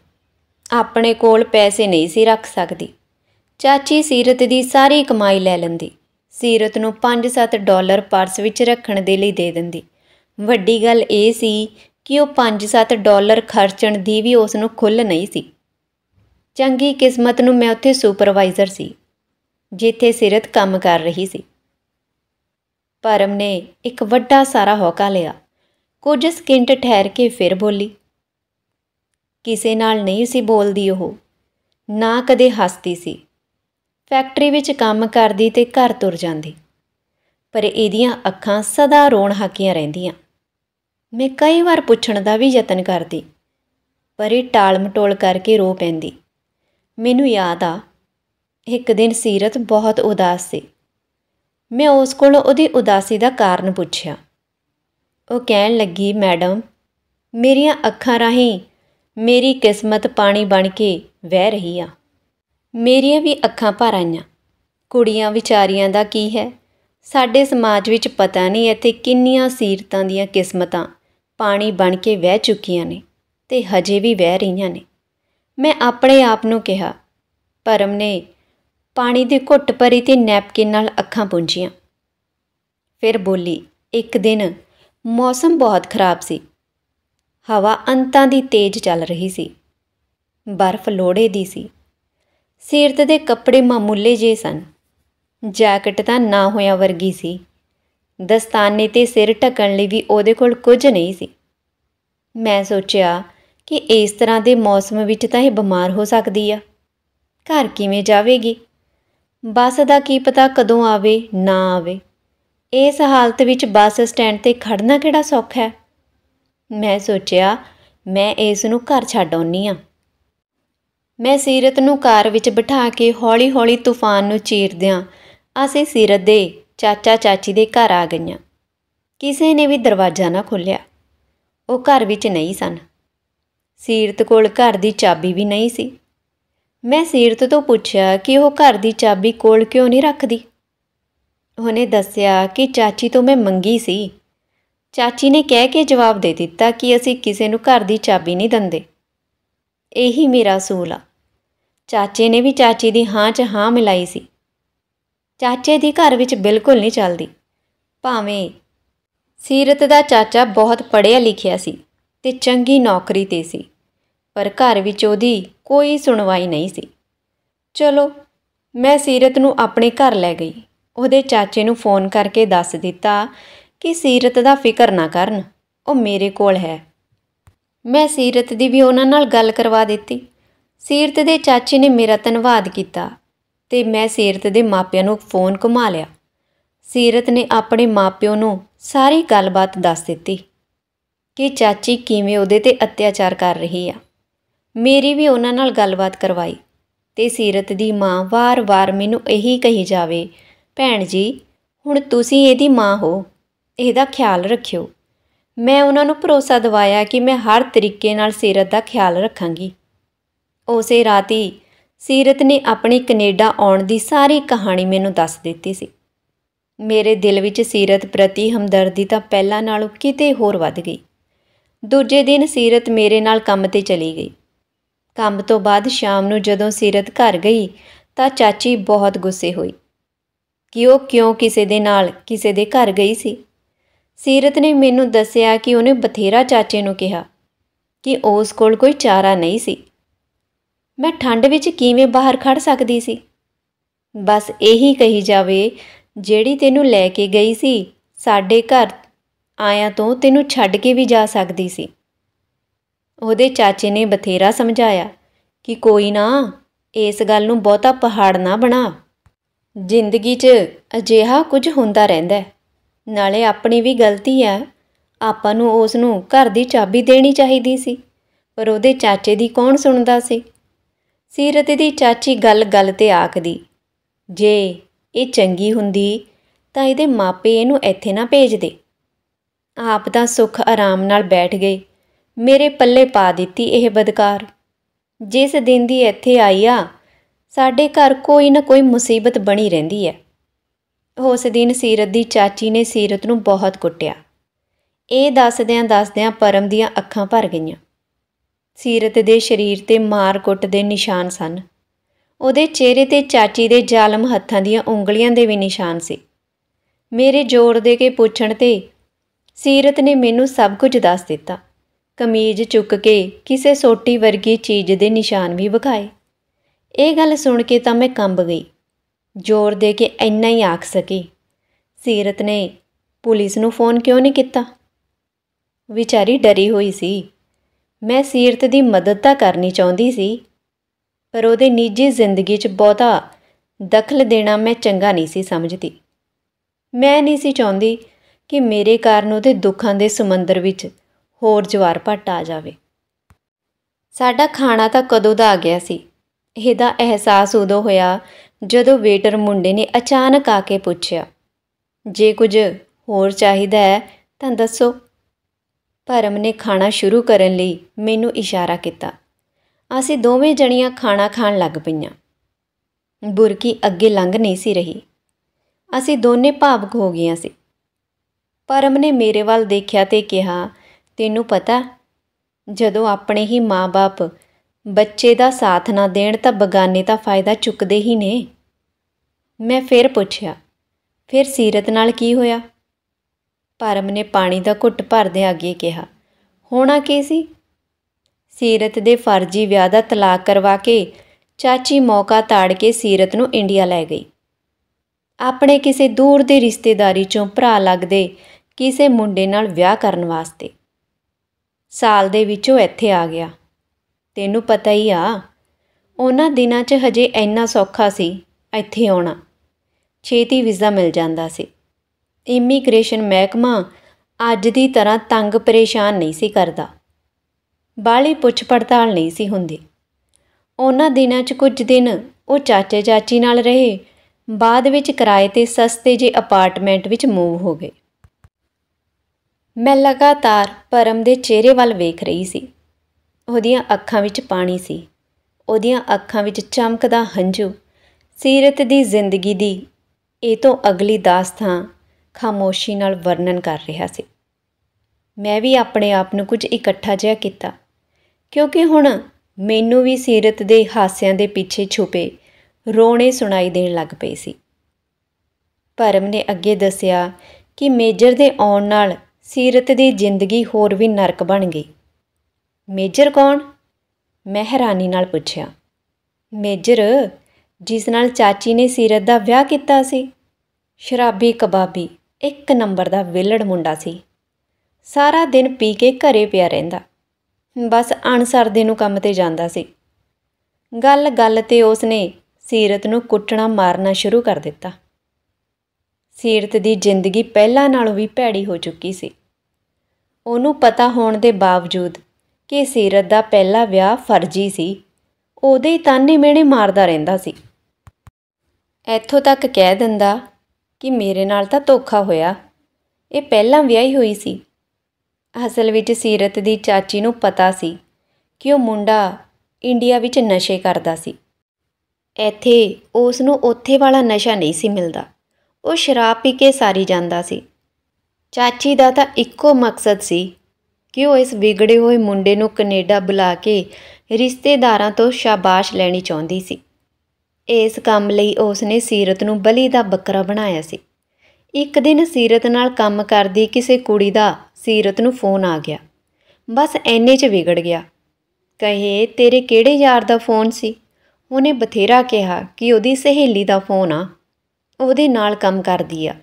ਆਪਣੇ ਕੋਲ ਪੈਸੇ ਨਹੀਂ ਸੀ ਰੱਖ ਸਕਦੀ ਚਾਚੀ ਸੀਰਤ ਦੀ ਸਾਰੀ ਕਮਾਈ ਲੈ ਲੈਂਦੀ ਸੀਰਤ ਨੂੰ 5-7 ਡਾਲਰ ਪਰਸ ਵਿੱਚ ਰੱਖਣ ਦੇ ਲਈ ਦੇ ਦਿੰਦੀ ਵੱਡੀ ਗੱਲ ਇਹ ਸੀ ਕਿ ਉਹ 5-7 ਡਾਲਰ ਖਰਚਣ ਦੀ ਵੀ ਉਸ ਨੂੰ ਖੁੱਲ ਨਹੀਂ ਸੀ ਚੰਗੀ ਕਿਸਮਤ ਨੂੰ ਮੈਂ ਉੱਥੇ ਸੁਪਰਵਾਈਜ਼ਰ ਸੀ ਜਿੱਥੇ ਸਿਰਤ ਕੰਮ ਕਰ ਰਹੀ ਸੀ ਪਰਮ ਨੇ ਇੱਕ ਵੱਡਾ ਸਾਰਾ ਹੌਕਾ ਲਿਆ ਕੁਝ ਸਕਿੰਟ ਠਹਿਰ ਕੇ ਫਿਰ ਬੋਲੀ ਕਿਸੇ ਨਾਲ ਨਹੀਂ ਸੀ ਬੋਲਦੀ ਉਹ ਨਾ ਕਦੇ ਹੱਸਦੀ ਸੀ ਫੈਕਟਰੀ ਵਿੱਚ ਕੰਮ ਕਰਦੀ ਤੇ ਘਰ ਤੁਰ ਜਾਂਦੀ ਪਰ ਇਹਦੀਆਂ ਅੱਖਾਂ ਸਦਾ ਰੋਣ ਹਾਕੀਆਂ ਰਹਿੰਦੀਆਂ ਮੈਂ ਕਈ ਵਾਰ ਪੁੱਛਣ ਦਾ ਵੀ ਯਤਨ ਕਰਦੀ ਪਰ ਇਹ ਟਾਲ ਮਟੋਲ ਕਰਕੇ ਰੋ ਪੈਂਦੀ ਮੈਨੂੰ ਯਾਦ ਆ ਇੱਕ ਦਿਨ ਸੀਰਤ ਬਹੁਤ ਉਦਾਸ ਸੀ ਮੈਂ ਉਸ ਕੋਲ ਉਹਦੀ ਉਦਾਸੀ ਦਾ ਕਾਰਨ ਪੁੱਛਿਆ ਉਹ ਕਹਿਣ ਲੱਗੀ ਮੈਡਮ ਮੇਰੀਆਂ ਅੱਖਾਂ ਰਾਹੀਂ ਮੇਰੀ ਕਿਸਮਤ ਪਾਣੀ ਬਣ ਕੇ ਵਹਿ ਰਹੀ ਆ ਮੇਰੀਆਂ ਵੀ ਅੱਖਾਂ ਭਰ ਆਈਆਂ ਕੁੜੀਆਂ ਵਿਚਾਰੀਆਂ ਦਾ ਕੀ ਹੈ ਸਾਡੇ ਸਮਾਜ ਵਿੱਚ ਪਤਾ ਨਹੀਂ ਇੱਥੇ ਕਿੰਨੀਆਂ ਸੀਰਤਾਂ ਦੀਆਂ ਕਿਸਮਤਾਂ ਪਾਣੀ ਬਣ ਕੇ ਵਹਿ ਚੁੱਕੀਆਂ ਨੇ ਤੇ ਹਜੇ ਵੀ ਵਹਿ ਰਹੀਆਂ ਨੇ ਮੈਂ ਆਪਣੇ ਆਪ ਨੂੰ ਕਿਹਾ ਪਰਮ ਨੇ ਪਾਣੀ ਦੀ ਘੁੱਟ ਭਰੀ ਤੇ ਨੈਪਕਿਨ ਨਾਲ ਅੱਖਾਂ ਪੁੰਝੀਆਂ ਫਿਰ ਬੋਲੀ ਇੱਕ ਦਿਨ ਮੌਸਮ ਬਹੁਤ ਖਰਾਬ ਸੀ ਹਵਾ ਅੰਤਾਂ ਦੀ ਤੇਜ਼ ਚੱਲ ਰਹੀ ਸੀ ਬਰਫ਼ ਲੋੜੇ ਦੀ ਸੀ ਸੀਰਤ ਦੇ ਕੱਪੜੇ ਮਾਮੂਲੇ ਜੇ ਸਨ ਜੈਕਟ ਤਾਂ ਨਾ ਹੋਇਆ ਵਰਗੀ ਸੀ ਦਸਤਾਨੇ ਤੇ ਸਿਰ ਢੱਕਣ ਲਈ ਵੀ ਉਹਦੇ ਕੋਲ ਕੁਝ ਨਹੀਂ ਸੀ ਮੈਂ ਸੋਚਿਆ ਕਿ ਇਸ ਤਰ੍ਹਾਂ ਦੇ ਮੌਸਮ ਵਿੱਚ ਤਾਂ ਇਹ ਬਿਮਾਰ ਹੋ ਸਕਦੀ ਆ ਘਰ ਕਿਵੇਂ ਜਾਵੇਗੀ ਬੱਸ ਦਾ ਕੀ ਪਤਾ ਕਦੋਂ ਆਵੇ ਨਾ ਆਵੇ ਇਸ ਹਾਲਤ ਵਿੱਚ ਬੱਸ ਸਟੈਂਡ ਤੇ ਖੜਨਾ ਕਿਹੜਾ ਸੌਖਾ ਹੈ ਮੈਂ ਸੋਚਿਆ ਮੈਂ ਇਸ ਨੂੰ ਘਰ ਛੱਡ ਆਉਣੀ ਆ ਮੈਂ ਸੀਰਤ ਨੂੰ ਕਾਰ ਵਿੱਚ ਬਿਠਾ ਕੇ ਹੌਲੀ-ਹੌਲੀ ਤੂਫਾਨ ਨੂੰ ਚੀਰਦਿਆਂ ਅਸੀਂ ਸੀਰਤ ਦੇ ਚਾਚਾ ਚਾਚੀ ਦੇ ਘਰ ਆ ਗਈਆਂ ਕਿਸੇ ਨੇ ਵੀ ਦਰਵਾਜ਼ਾ ਨਾ ਖੋਲ੍ਹਿਆ ਉਹ ਘਰ ਵਿੱਚ ਨਹੀਂ ਸਨ ਸੀਰਤ ਕੋਲ ਘਰ ਦੀ ਚਾਬੀ ਵੀ ਨਹੀਂ ਸੀ ਮੈਂ ਸੀਰਤ ਤੋਂ ਪੁੱਛਿਆ ਕਿ ਉਹ ਘਰ ਦੀ ਚਾਬੀ ਕੋਲ ਕਿਉਂ ਨਹੀਂ ਰੱਖਦੀ ਉਹਨੇ ਦੱਸਿਆ ਕਿ ਚਾਚੀ ਤੋਂ ਮੈਂ ਮੰਗੀ ਸੀ ਚਾਚੀ ਨੇ ਕਹਿ ਕੇ ਜਵਾਬ ਦੇ ਦਿੱਤਾ ਕਿ ਅਸੀਂ ਕਿਸੇ ਨੂੰ ਘਰ ਦੀ ਚਾਬੀ ਨਹੀਂ ਦਿੰਦੇ ਇਹੀ ਮੇਰਾ ਸੂਲ ਆ ਚਾਚੇ ਨੇ ਵੀ ਚਾਚੀ ਦੀ ਹਾਂ 'ਚ ਹਾਂ ਮਿਲਾਈ ਸੀ ਚਾਚੇ ਦੀ ਘਰ ਵਿੱਚ ਬਿਲਕੁਲ ਨਹੀਂ ਚੱਲਦੀ ਭਾਵੇਂ ਸੀਰਤ ਦਾ ਚਾਚਾ ਬਹੁਤ ਪੜਿਆ ਲਿਖਿਆ ਸੀ ਤੇ ਚੰਗੀ ਨੌਕਰੀ ਤੇ ਸੀ ਪਰ ਘਰ ਵਿੱਚ ਉਹਦੀ ਕੋਈ ਸੁਣਵਾਈ ਨਹੀਂ ਸੀ ਚਲੋ ਮੈਂ ਸੀਰਤ ਨੂੰ ਆਪਣੇ ਘਰ ਲੈ ਗਈ ਉਹਦੇ ਚਾਚੇ ਨੂੰ ਫੋਨ ਕਰਕੇ ਦੱਸ ਦਿੱਤਾ ਕਿ ਸੀਰਤ ਦਾ ਫਿਕਰ ਨਾ ਕਰਨ ਉਹ ਮੇਰੇ ਕੋਲ ਹੈ ਮੈਂ ਸੀਰਤ ਦੀ ਵੀ ਉਹਨਾਂ ਨਾਲ ਗੱਲ ਕਰਵਾ ਦਿੱਤੀ ਸੀਰਤ ਦੇ ਚਾਚੇ ਨੇ ਮੇਰਾ ਧੰਨਵਾਦ ਕੀਤਾ ਤੇ ਮੈਂ ਸੀਰਤ ਦੇ ਮਾਪਿਆਂ ਨੂੰ ਫੋਨ ਘੁਮਾ ਲਿਆ ਸੀਰਤ ਨੇ ਆਪਣੇ ਮਾਪਿਓ ਨੂੰ ਸਾਰੀ ਗੱਲਬਾਤ ਦੱਸ ਦਿੱਤੀ ਕਿ ਚਾਚੀ ਕਿਵੇਂ ਉਹਦੇ ਤੇ ਅਤਿਆਚਾਰ ਕਰ ਰਹੀ ਆ ਮੇਰੀ ਵੀ ਉਹਨਾਂ ਨਾਲ ਗੱਲਬਾਤ ਕਰਵਾਈ ਤੇ ਸੀਰਤ ਦੀ ਮਾਂ ਵਾਰ-ਵਾਰ ਮੈਨੂੰ ਇਹੀ ਕਹੀ ਜਾਵੇ ਭੈਣ ਜੀ ਹੁਣ ਤੁਸੀਂ ਇਹਦੀ ਮਾਂ ਹੋ ਇਹਦਾ ਖਿਆਲ ਰੱਖਿਓ ਮੈਂ ਉਹਨਾਂ ਨੂੰ ਭਰੋਸਾ ਦਿਵਾਇਆ ਕਿ ਮੈਂ ਹਰ ਤਰੀਕੇ ਨਾਲ ਸੀਰਤ ਦਾ ਖਿਆਲ ਰੱਖਾਂਗੀ ਉਸੇ ਰਾਤੀ ਸੀਰਤ ਨੇ ਆਪਣੀ ਕੈਨੇਡਾ ਆਉਣ ਦੀ ਸਾਰੀ ਕਹਾਣੀ ਮੈਨੂੰ ਦੱਸ ਦਿੱਤੀ ਸੀ ਮੇਰੇ ਦਿਲ ਵਿੱਚ ਸੀਰਤ ਪ੍ਰਤੀ ਹਮਦਰਦੀ ਤਾਂ ਪਹਿਲਾਂ ਨਾਲੋਂ ਕਿਤੇ ਹੋਰ ਵੱਧ ਗਈ ਦੂਜੇ ਦਿਨ ਸੀਰਤ ਮੇਰੇ ਨਾਲ ਕੰਮ ਤੇ ਚਲੀ ਗਈ ਕੰਮ ਤੋਂ ਬਾਅਦ ਸ਼ਾਮ ਨੂੰ ਜਦੋਂ ਸੀਰਤ ਘਰ ਗਈ ਤਾਂ ਚਾਚੀ ਬਹੁਤ ਗੁੱਸੇ ਹੋਈ ਕਿ ਉਹ ਕਿਉਂ ਕਿਸੇ ਦੇ ਨਾਲ ਕਿਸੇ ਦੇ ਘਰ ਗਈ ਸੀ ਸੀਰਤ ਨੇ ਮੈਨੂੰ ਦੱਸਿਆ ਕਿ ਉਹਨੇ ਬਥੇਰਾ ਚਾਚੇ ਨੂੰ ਕਿਹਾ ਕਿ ਉਸ ਕੋਲ ਕੋਈ ਚਾਰਾ ਨਹੀਂ ਸੀ ਮੈਂ ਠੰਡ ਵਿੱਚ ਕਿਵੇਂ ਬਾਹਰ ਖੜ ਸਕਦੀ ਸੀ ਬਸ ਇਹੀ ਕਹੀ ਜਾਵੇ ਜਿਹੜੀ ਤੈਨੂੰ ਲੈ ਕੇ ਗਈ ਸੀ ਸਾਡੇ ਘਰ ਆਇਆ ਤੋਂ ਤੈਨੂੰ ਛੱਡ ਕੇ ਵੀ ਜਾ ਸਕਦੀ ਸੀ ਉਹਦੇ ਚਾਚੇ ਨੇ ਬਥੇਰਾ ਸਮਝਾਇਆ ਕਿ ਕੋਈ ਨਾ ਇਸ ਗੱਲ ਨੂੰ ਬਹੁਤਾ ਪਹਾੜ ਨਾ ਬਣਾ ਜ਼ਿੰਦਗੀ 'ਚ ਅਜਿਹਾ ਕੁਝ ਹੁੰਦਾ ਰਹਿੰਦਾ ਨਾਲੇ ਆਪਣੀ ਵੀ ਗਲਤੀ ਆ ਆਪਾਂ ਨੂੰ ਉਸ ਨੂੰ ਘਰ ਦੀ ਚਾਬੀ ਦੇਣੀ ਚਾਹੀਦੀ ਸੀ ਪਰ ਉਹਦੇ ਚਾਚੇ ਦੀ ਕੌਣ ਸੁਣਦਾ ਸੀ ਸੀਰਤ ਦੀ ਚਾਚੀ ਗੱਲ-ਗੱਲ ਤੇ ਆਖਦੀ ਜੇ ਇਹ ਚੰਗੀ ਹੁੰਦੀ ਤਾਂ ਇਹਦੇ ਮਾਪੇ ਇਹਨੂੰ ਇੱਥੇ ਨਾ ਭੇਜਦੇ ਆਪ ਦਾ ਸੁੱਖ ਆਰਾਮ ਨਾਲ ਬੈਠ ਗਏ ਮੇਰੇ ਪੱਲੇ ਪਾ ਦਿੱਤੀ ਇਹ ਬਦਕਾਰ ਜਿਸ ਦਿਨ ਦੀ ਇੱਥੇ ਆਈ ਆ ਸਾਡੇ ਘਰ ਕੋਈ ਨਾ ਕੋਈ ਮੁਸੀਬਤ ਬਣੀ ਰਹਿੰਦੀ ਹੈ ਉਸ ਦਿਨ ਸੀਰਤ ਦੀ ਚਾਚੀ ਨੇ ਸੀਰਤ ਨੂੰ ਬਹੁਤ ਕੁੱਟਿਆ ਇਹ ਦੱਸਦਿਆਂ ਦੱਸਦਿਆਂ ਪਰਮ ਦੀਆਂ ਅੱਖਾਂ ਭਰ ਗਈਆਂ ਸੀਰਤ ਦੇ ਸਰੀਰ ਤੇ ਮਾਰ-ਕੁੱਟ ਦੇ ਨਿਸ਼ਾਨ ਸਨ ਉਹਦੇ ਚਿਹਰੇ ਤੇ ਚਾਚੀ ਦੇ ਜ਼ਾਲਮ ਹੱਥਾਂ ਦੀਆਂ ਉਂਗਲੀਆਂ ਦੇ ਵੀ ਨਿਸ਼ਾਨ ਸੀ ਮੇਰੇ ਜ਼ੋਰ ਦੇ ਕੇ ਪੁੱਛਣ ਤੇ ਸੀਰਤ ਨੇ ਮੈਨੂੰ ਸਭ ਕੁਝ ਦੱਸ ਦਿੱਤਾ ਕਮੀਜ਼ ਚੁੱਕ ਕੇ ਕਿਸੇ ਸੋਟੀ ਵਰਗੀ ਚੀਜ਼ ਦੇ ਨਿਸ਼ਾਨ ਵੀ ਵਿਖਾਏ ਇਹ ਗੱਲ ਸੁਣ ਕੇ ਤਾਂ ਮੈਂ ਕੰਬ ਗਈ ਜ਼ੋਰ ਦੇ ਕੇ ਇੰਨਾ ਹੀ ਆਖ ਸਕੀ ਸੀਰਤ ਨੇ ਪੁਲਿਸ ਨੂੰ ਫੋਨ ਕਿਉਂ ਨਹੀਂ ਕੀਤਾ ਵਿਚਾਰੀ ਡਰੀ ਹੋਈ ਸੀ ਮੈਂ ਸੀਰਤ ਦੀ ਮਦਦ ਤਾਂ ਕਰਨੀ ਚਾਹੁੰਦੀ ਸੀ ਪਰ ਉਹਦੇ ਨਿੱਜੀ ਜ਼ਿੰਦਗੀ 'ਚ ਬਹੁਤਾ ਦਖਲ ਦੇਣਾ ਮੈਂ ਚੰਗਾ ਨਹੀਂ ਸੀ ਸਮਝਦੀ ਮੈਂ ਨਹੀਂ ਸੀ ਚਾਹੁੰਦੀ ਕਿ ਮੇਰੇ ਕਾਰਨ ਉਹਦੇ ਦੁੱਖਾਂ ਦੇ ਸਮੁੰਦਰ ਵਿੱਚ ਹੋਰ ਜਵਾਰ ਭੱਟ ਆ ਜਾਵੇ ਸਾਡਾ ਖਾਣਾ ਤਾਂ ਕਦੋਂ ਦਾ ਆ ਗਿਆ ਸੀ ਇਹਦਾ ਅਹਿਸਾਸ ਉਦੋਂ ਹੋਇਆ ਜਦੋਂ ਵੇਟਰ ਮੁੰਡੇ ਨੇ ਅਚਾਨਕ ਆ ਕੇ ਪੁੱਛਿਆ ਜੇ ਕੁਝ ਹੋਰ ਚਾਹੀਦਾ ਹੈ ਤਾਂ ਦੱਸੋ ਭਰਮ ਨੇ ਖਾਣਾ ਸ਼ੁਰੂ ਕਰਨ ਲਈ ਮੈਨੂੰ ਇਸ਼ਾਰਾ ਕੀਤਾ ਅਸੀਂ ਦੋਵੇਂ ਜਣੀਆਂ ਖਾਣਾ ਖਾਣ ਲੱਗ ਪਈਆਂ ਬੁਰਕੀ ਅੱਗੇ ਲੰਘ ਨਹੀਂ ਸੀ ਰਹੀ ਅਸੀਂ ਦੋਨੇ ਭਾਵਕ ਹੋ ਗਈਆਂ ਸੀ ਪਰਮ ਨੇ ਮੇਰੇ ਵੱਲ ਦੇਖਿਆ ਤੇ ਕਿਹਾ ਤੈਨੂੰ ਪਤਾ ਜਦੋਂ ਆਪਣੇ ਹੀ ਮਾਪੇ ਬੱਚੇ ਦਾ ਸਾਥ ਨਾ ਦੇਣ ਤਾਂ ਬਗਾਨੇ ਤਾਂ ਫਾਇਦਾ ਚੁੱਕਦੇ ਹੀ ਨੇ ਮੈਂ ਫਿਰ ਪੁੱਛਿਆ ਫਿਰ ਸੀਰਤ ਨਾਲ ਕੀ ਹੋਇਆ ਭਰਮ ਨੇ ਪਾਣੀ ਦਾ ਘੁੱਟ ਭਰਦੇ ਅੱਗੇ ਕਿਹਾ ਹੋਣਾ ਕੀ ਸੀ ਸੀਰਤ ਦੇ ਫਰਜ਼ੀ ਵਿਆਹ ਦਾ ਤਲਾਕ ਕਰਵਾ ਕੇ ਚਾਚੀ ਮੌਕਾ ਤਾੜ ਕੇ ਸੀਰਤ ਨੂੰ ਇੰਡੀਆ ਲੈ ਗਈ ਆਪਣੇ ਕਿਸੇ ਦੂਰ ਦੇ ਰਿਸ਼ਤੇਦਾਰੀ ਚੋਂ ਭਰਾ ਲੱਗਦੇ ਕਿਸੇ ਮੁੰਡੇ ਨਾਲ ਵਿਆਹ ਕਰਨ ਵਾਸਤੇ ਸਾਲ ਦੇ ਵਿੱਚ ਉਹ ਇੱਥੇ ਆ ਗਿਆ ਤੈਨੂੰ ਪਤਾ ਹੀ ਆ ਉਹਨਾਂ ਦਿਨਾਂ 'ਚ ਹਜੇ ਇੰਨਾ ਸੌਖਾ ਸੀ ਇੱਥੇ ਆਉਣਾ ਛੇਤੀ ਵੀਜ਼ਾ ਮਿਲ ਜਾਂਦਾ ਸੀ ਇਮੀਗ੍ਰੇਸ਼ਨ ਮਹਿਕਮਾ ਅੱਜ ਦੀ ਤਰ੍ਹਾਂ ਤੰਗ ਪਰੇਸ਼ਾਨ ਨਹੀਂ ਸੀ ਕਰਦਾ ਬਾਲੀ ਪੁੱਛ ਪੜਤਾਲ ਨਹੀਂ ਸੀ ਹੁੰਦੀ ਉਹਨਾਂ ਦਿਨਾਂ 'ਚ ਕੁਝ ਦਿਨ ਉਹ ਚਾਚੇ ਚਾਚੀ ਨਾਲ ਰਹੇ ਬਾਅਦ ਵਿੱਚ ਕਿਰਾਏ ਤੇ ਸਸਤੇ ਜੇ ਅਪਾਰਟਮੈਂਟ ਵਿੱਚ ਮੂਵ ਹੋ ਗਏ ਮੈਂ ਲਗਾਤਾਰ ਪਰਮ ਦੇ ਚਿਹਰੇ ਵੱਲ ਵੇਖ ਰਹੀ ਸੀ ਉਹਦੀਆਂ ਅੱਖਾਂ ਵਿੱਚ ਪਾਣੀ ਸੀ ਉਹਦੀਆਂ ਅੱਖਾਂ ਵਿੱਚ ਚਮਕਦਾ ਹੰਝੂ ਸੀਰਤ ਦੀ ਜ਼ਿੰਦਗੀ ਦੀ ਇਹ ਤੋਂ ਅਗਲੀ ਦਾਸਤਾਨ ਖਾਮੋਸ਼ੀ ਨਾਲ ਵਰਣਨ ਕਰ ਰਿਹਾ ਸੀ ਮੈਂ ਵੀ ਆਪਣੇ ਆਪ ਨੂੰ ਕੁਝ ਇਕੱਠਾ ਜਿਹਾ ਕੀਤਾ ਕਿਉਂਕਿ ਹੁਣ ਮੈਨੂੰ ਵੀ ਸੀਰਤ ਦੇ ਹਾਸਿਆਂ ਦੇ ਪਿੱਛੇ ਛੁਪੇ ਰੋਣੇ ਸੁਣਾਈ ਦੇਣ ਲੱਗ ਪਏ ਸੀ ਪਰਮ ਨੇ ਅੱਗੇ ਦੱਸਿਆ ਕਿ ਮੇਜਰ ਦੇ ਆਉਣ ਨਾਲ ਸੀਰਤ ਦੀ ਜ਼ਿੰਦਗੀ ਹੋਰ ਵੀ ਨਰਕ ਬਣ ਗਈ ਮੇਜਰ ਕੌਣ ਮੈਂ ਹੈਰਾਨੀ ਨਾਲ ਪੁੱਛਿਆ ਮੇਜਰ ਜਿਸ ਨਾਲ ਚਾਚੀ ਨੇ ਸੀਰਤ ਦਾ ਵਿਆਹ ਕੀਤਾ ਸੀ ਸ਼ਰਾਬੀ ਕਬਾਬੀ ਇੱਕ ਨੰਬਰ ਦਾ ਵਿਲੜ ਮੁੰਡਾ ਸੀ ਸਾਰਾ ਦਿਨ ਪੀ ਕੇ ਘਰੇ ਪਿਆ ਰਹਿੰਦਾ ਬਸ ਅਣਸਰਦੇ ਨੂੰ ਕੰਮ ਤੇ ਜਾਂਦਾ ਸੀ ਗੱਲ ਗੱਲ ਤੇ ਉਸਨੇ ਸੀਰਤ ਨੂੰ ਕੁੱਟਣਾ ਮਾਰਨਾ ਸ਼ੁਰੂ ਕਰ ਦਿੱਤਾ ਸੀਰਤ ਦੀ ਜ਼ਿੰਦਗੀ ਪਹਿਲਾਂ ਨਾਲੋਂ ਵੀ ਭੈੜੀ ਹੋ ਚੁੱਕੀ ਸੀ ਉਹਨੂੰ ਪਤਾ ਹੋਣ ਦੇ ਬਾਵਜੂਦ ਕਿ ਸੀਰਤ ਦਾ ਪਹਿਲਾ ਵਿਆਹ ਫਰਜ਼ੀ ਸੀ ਉਹਦੇ ਹੀ ਤਾਨੇ ਮੇਣੇ ਮਾਰਦਾ ਰਹਿੰਦਾ ਸੀ ਇੱਥੋਂ ਤੱਕ ਕਹਿ ਦਿੰਦਾ ਕਿ ਮੇਰੇ ਨਾਲ ਤਾਂ ਧੋਖਾ ਹੋਇਆ ਇਹ ਪਹਿਲਾਂ ਵਿਆਹੀ ਹੋਈ ਸੀ ਅਸਲ ਵਿੱਚ ਸੀਰਤ ਦੀ ਚਾਚੀ ਨੂੰ ਪਤਾ ਸੀ ਕਿ ਉਹ ਮੁੰਡਾ ਇੰਡੀਆ ਵਿੱਚ ਨਸ਼ੇ ਕਰਦਾ ਸੀ ਇੱਥੇ ਉਸ ਨੂੰ ਉੱਥੇ ਵਾਲਾ ਨਸ਼ਾ ਨਹੀਂ ਸੀ ਮਿਲਦਾ ਉਹ ਸ਼ਰਾਬ ਪੀ ਕੇ ਸਾਰੀ ਜਾਂਦਾ ਸੀ ਚਾਚੀ ਦਾ ਤਾਂ ਇੱਕੋ ਮਕਸਦ ਸੀ ਕਿ ਉਹ ਇਸ ਵਿਗੜੇ ਹੋਏ ਮੁੰਡੇ ਨੂੰ ਕੈਨੇਡਾ ਬੁਲਾ ਕੇ ਰਿਸ਼ਤੇਦਾਰਾਂ ਤੋਂ ਸ਼ਾਬਾਸ਼ ਲੈਣੀ ਚਾਹੁੰਦੀ ਸੀ ਇਸ ਕੰਮ ਲਈ ਉਸ ਨੇ ਸੀਰਤ ਨੂੰ ਬਲੀ ਦਾ ਬੱਕਰਾ ਬਣਾਇਆ ਸੀ ਇੱਕ ਦਿਨ ਸੀਰਤ ਨਾਲ ਕੰਮ ਕਰਦੀ ਕਿਸੇ ਕੁੜੀ ਦਾ ਸੀਰਤ ਨੂੰ ਫੋਨ ਆ ਗਿਆ ਬਸ ਐਨੇ 'ਚ ਵਿਗੜ ਗਿਆ ਕਹੇ ਤੇਰੇ ਕਿਹੜੇ ਯਾਰ ਦਾ ਫੋਨ ਸੀ ਉਹਨੇ ਬਥੇਰਾ ਕਿਹਾ ਕਿ ਉਹਦੀ ਸਹੇਲੀ ਦਾ ਫੋਨ ਆ ਉਹਦੇ ਨਾਲ ਕੰਮ ਕਰਦੀ ਆ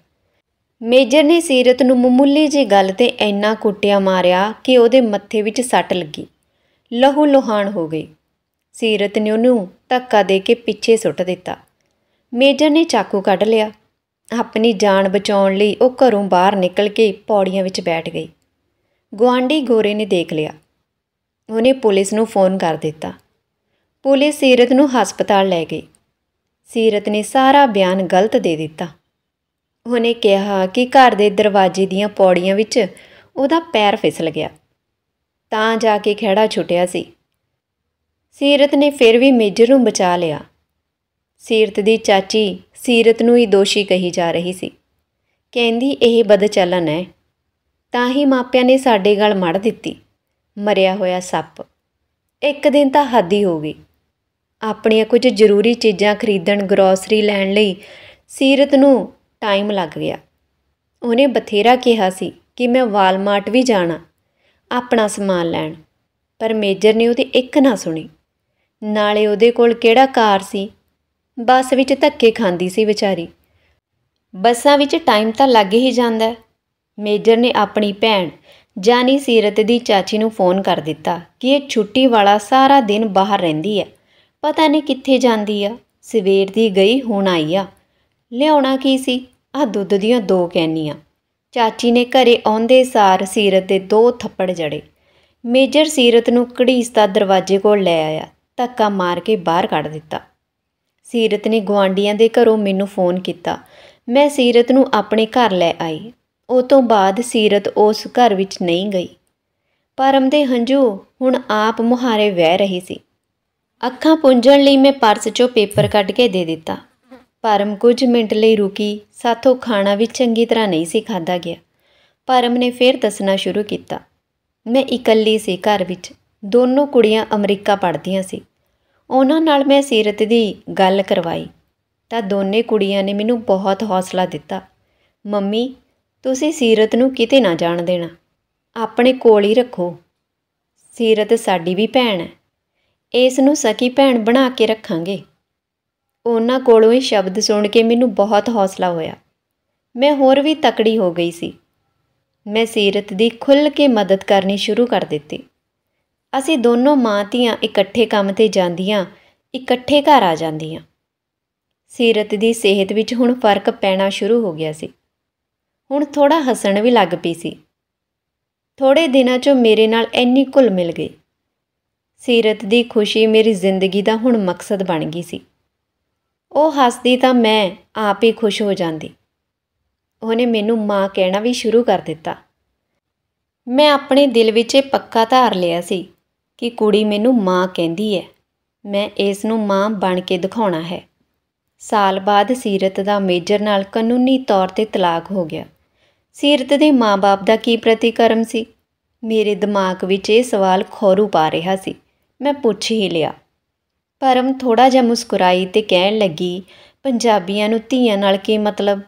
ਮੇਜਰ ਨੇ ਸੀਰਤ ਨੂੰ ਮਮੁੱਲੀ ਜੀ ਗੱਲ ਤੇ ਐਨਾ ਕੁੱਟਿਆ ਮਾਰਿਆ ਕਿ ਉਹਦੇ ਮੱਥੇ ਵਿੱਚ ਸੱਟ ਲੱਗੀ ਲਹੂ ਲੋਹਾਨ ਹੋ ਗਈ ਸੀਰਤ ਨੇ ਉਹਨੂੰ ਧੱਕਾ ਦੇ ਕੇ ਪਿੱਛੇ ਸੁੱਟ ਦਿੱਤਾ ਮੇਜਰ ਨੇ ਚਾਕੂ ਕੱਢ ਲਿਆ ਆਪਣੀ ਜਾਨ ਬਚਾਉਣ ਲਈ ਉਹ ਘਰੋਂ ਬਾਹਰ ਨਿਕਲ ਕੇ ਪੌੜੀਆਂ ਵਿੱਚ ਬੈਠ ਗਈ ਗਵਾਂਡੀ ਗੋਰੇ ਨੇ ਦੇਖ ਲਿਆ ਉਹਨੇ ਪੁਲਿਸ ਨੂੰ ਫੋਨ ਕਰ ਦਿੱਤਾ ਪੁਲਿਸ ਸੀਰਤ ਨੂੰ ਹਸਪਤਾਲ ਲੈ ਗਈ ਸੀਰਤ ਨੇ ਸਾਰਾ ਬਿਆਨ ਗਲਤ ਦੇ ਦਿੱਤਾ ਉਹਨੇ ਕਿਹਾ ਕਿ ਘਰ ਦੇ ਦਰਵਾਜ਼ੇ ਦੀਆਂ ਪੌੜੀਆਂ ਵਿੱਚ ਉਹਦਾ ਪੈਰ ਫਿਸਲ ਗਿਆ ਤਾਂ ਜਾ ਕੇ ਖਿਹੜਾ ਛੁੱਟਿਆ ਸੀ ਸੀਰਤ ਨੇ ਫਿਰ ਵੀ ਮੇਜਰ ਨੂੰ ਬਚਾ ਲਿਆ ਸੀਰਤ ਦੀ ਚਾਚੀ ਸੀਰਤ ਨੂੰ ਹੀ ਦੋਸ਼ੀ ਕਹੀ ਜਾ ਰਹੀ ਸੀ ਕਹਿੰਦੀ ਇਹ ਬਦਚਲਨ ਹੈ ਤਾਂ ਹੀ ਮਾਪਿਆਂ ਨੇ ਸਾਡੇ ਗਲ ਮੜ ਦਿੱਤੀ ਮਰਿਆ ਹੋਇਆ ਸੱਪ ਇੱਕ ਦਿਨ ਤਾਂ ਹੱਦ ਹੀ ਹੋ ਗਈ ਆਪਣੀਆਂ ਕੁਝ ਜ਼ਰੂਰੀ ਚੀਜ਼ਾਂ ਖਰੀਦਣ ਗਰੋਸਰੀ ਲੈਣ ਲਈ ਸੀਰਤ ਨੂੰ ਟਾਈਮ ਲੱਗ ਗਿਆ ਉਹਨੇ ਬਥੇਰਾ ਕਿਹਾ ਸੀ ਕਿ ਮੈਂ ਵਾਲਮਾਰਟ ਵੀ ਜਾਣਾ ਆਪਣਾ ਸਮਾਨ ਲੈਣ ਪਰ ਮੇਜਰ ਨੇ ਉਹਦੀ ਇੱਕ ਨਾ ਸੁਣੀ ਨਾਲੇ ਉਹਦੇ ਕੋਲ ਕਿਹੜਾ ਕਾਰ ਸੀ ਬੱਸ ਵਿੱਚ ਧੱਕੇ ਖਾਂਦੀ ਸੀ ਵਿਚਾਰੀ ਬੱਸਾਂ ਵਿੱਚ ਟਾਈਮ ਤਾਂ ਲੱਗ ਹੀ ਜਾਂਦਾ ਮੇਜਰ ਨੇ ਆਪਣੀ ਭੈਣ ਜਾਨੀ ਸੀਰਤ ਦੀ ਚਾਚੀ ਨੂੰ ਫੋਨ ਕਰ ਦਿੱਤਾ ਕਿ ਇਹ ਛੁੱਟੀ ਵਾਲਾ ਸਾਰਾ ਦਿਨ ਬਾਹਰ ਰਹਿੰਦੀ ਹੈ ਪਤਾ ਨਹੀਂ ਕਿੱਥੇ ਜਾਂਦੀ ਆ ਸਵੇਰ ਦੀ ਗਈ ਹੁਣ ਆਈ ਆ ਲਿਆਉਣਾ ਕੀ ਸੀ ਆ ਦੁੱਧ ਦੀਆਂ ਦੋ ਕੈਨੀਆਂ ਚਾਚੀ ਨੇ ਘਰੇ ਆਉਂਦੇ ਸਾਰ ਸੀਰਤ ਦੇ ਦੋ ਥੱਪੜ ਜੜੇ ਮੇਜਰ ਸੀਰਤ ਨੂੰ ਕੜੀਸਦਾ ਦਰਵਾਜ਼ੇ ਕੋਲ ਲੈ ਆਇਆ ਧੱਕਾ ਮਾਰ ਕੇ ਬਾਹਰ ਕੱਢ ਦਿੱਤਾ ਸੀਰਤ ਨੇ ਗਵਾਂਡੀਆਂ ਦੇ ਘਰੋਂ ਮੈਨੂੰ ਫੋਨ ਕੀਤਾ ਮੈਂ ਸੀਰਤ ਨੂੰ ਆਪਣੇ ਘਰ ਲੈ ਆਈ ਉਹ ਤੋਂ ਬਾਅਦ ਸੀਰਤ ਉਸ ਘਰ ਵਿੱਚ ਨਹੀਂ ਗਈ ਪਰਮ ਦੇ ਹੰਝੂ ਹੁਣ ਆਪ ਮੁਹਾਰੇ ਵਹਿ ਰਹੀ ਸੀ ਅੱਖਾਂ ਪੁੰਝਣ ਲਈ ਮੈਂ ਪਰਸ 'ਚੋਂ ਪੇਪਰ ਕੱਢ ਕੇ ਦੇ ਦਿੱਤਾ ਪਰਮ ਕੁਝ ਮਿੰਟ ਲਈ ਰੁਕੀ ਸਾਥੋਂ ਖਾਣਾ ਵੀ ਚੰਗੀ ਤਰ੍ਹਾਂ ਨਹੀਂ ਸੀ ਖਾਦਾ ਗਿਆ ਪਰਮ ਨੇ ਫੇਰ ਦੱਸਣਾ ਸ਼ੁਰੂ ਕੀਤਾ ਮੈਂ ਇਕੱਲੀ ਸੀ ਘਰ ਵਿੱਚ ਦੋਨੋਂ ਕੁੜੀਆਂ ਅਮਰੀਕਾ ਪੜ੍ਹਦੀਆਂ ਸੀ ਉਹਨਾਂ ਨਾਲ ਮੈਂ ਸੀਰਤ ਦੀ ਗੱਲ ਕਰਵਾਈ ਤਾਂ ਦੋਨੇ ਕੁੜੀਆਂ ਨੇ ਮੈਨੂੰ ਬਹੁਤ ਹੌਸਲਾ ਦਿੱਤਾ ਮੰਮੀ ਤੁਸੀਂ ਸੀਰਤ ਨੂੰ ਕਿਤੇ ਨਾ ਜਾਣ ਦੇਣਾ ਆਪਣੇ ਕੋਲ ਹੀ ਰੱਖੋ ਸੀਰਤ ਸਾਡੀ ਵੀ ਭੈਣ ਹੈ ਇਸ ਨੂੰ ਸਕੀ ਭੈਣ ਬਣਾ ਕੇ ਰੱਖਾਂਗੇ ਉਹਨਾਂ ਕੋਲੋਂ ਇਹ ਸ਼ਬਦ ਸੁਣ ਕੇ ਮੈਨੂੰ ਬਹੁਤ ਹੌਸਲਾ ਹੋਇਆ ਮੈਂ ਹੋਰ ਵੀ ਤਕੜੀ ਹੋ ਗਈ ਸੀ ਮੈਂ ਸੀਰਤ ਦੀ ਖੁੱਲ੍ਹ ਕੇ ਮਦਦ ਕਰਨੀ ਸ਼ੁਰੂ ਕਰ ਦਿੱਤੀ ਅਸੀਂ ਦੋਨੋਂ ਮਾਂ ਧੀਆਂ ਇਕੱਠੇ ਕੰਮ ਤੇ ਜਾਂਦੀਆਂ ਇਕੱਠੇ ਘਰ ਆ ਜਾਂਦੀਆਂ ਸੀਰਤ ਦੀ ਸਿਹਤ ਵਿੱਚ ਹੁਣ ਫਰਕ ਪੈਣਾ ਸ਼ੁਰੂ ਹੋ ਗਿਆ ਸੀ ਹੁਣ ਥੋੜਾ ਹੱਸਣ ਵੀ ਲੱਗ ਪਈ ਸੀ ਥੋੜੇ ਦਿਨਾਂ 'ਚ ਮੇਰੇ ਨਾਲ ਇੰਨੀ ਕੁਲ ਮਿਲ ਗਈ ਸੀਰਤ ਦੀ ਖੁਸ਼ੀ ਮੇਰੀ ਜ਼ਿੰਦਗੀ ਦਾ ਹੁਣ ਮਕਸਦ ਬਣ ਗਈ ਸੀ ਉਹ ਹੱਸਦੀ ਤਾਂ ਮੈਂ ਆਪ ਹੀ ਖੁਸ਼ ਹੋ ਜਾਂਦੀ ਉਹਨੇ ਮੈਨੂੰ ਮਾਂ ਕਹਿਣਾ ਵੀ ਸ਼ੁਰੂ ਕਰ ਦਿੱਤਾ ਮੈਂ ਆਪਣੇ ਦਿਲ ਵਿੱਚ ਇਹ ਪੱਕਾ ਧਾਰ ਲਿਆ ਸੀ ਕਿ ਕੁੜੀ ਮੈਨੂੰ ਮਾਂ ਕਹਿੰਦੀ ਹੈ ਮੈਂ ਇਸ ਨੂੰ ਮਾਂ ਬਣ ਕੇ ਦਿਖਾਉਣਾ ਹੈ ਸਾਲ ਬਾਅਦ ਸੀਰਤ ਦਾ ਮੇਜਰ ਨਾਲ ਕਾਨੂੰਨੀ ਤੌਰ ਤੇ ਤਲਾਕ ਹੋ ਗਿਆ ਸੀਰਤ ਦੇ ਮਾਪੇ ਦਾ ਕੀ ਪ੍ਰਤੀਕਰਮ ਸੀ ਮੇਰੇ ਦਿਮਾਗ ਵਿੱਚ ਇਹ ਸਵਾਲ ਖੋਰੂ ਪਾ ਰਿਹਾ ਸੀ ਮੈਂ ਪੁੱਛ ਹੀ ਲਿਆ ਪਰਮ ਥੋੜਾ ਜਿਹਾ ਮੁਸਕਰਾਈ ਤੇ ਕਹਿਣ ਲੱਗੀ ਪੰਜਾਬੀਆਂ ਨੂੰ ਧੀਆਂ ਨਾਲ ਕੀ ਮਤਲਬ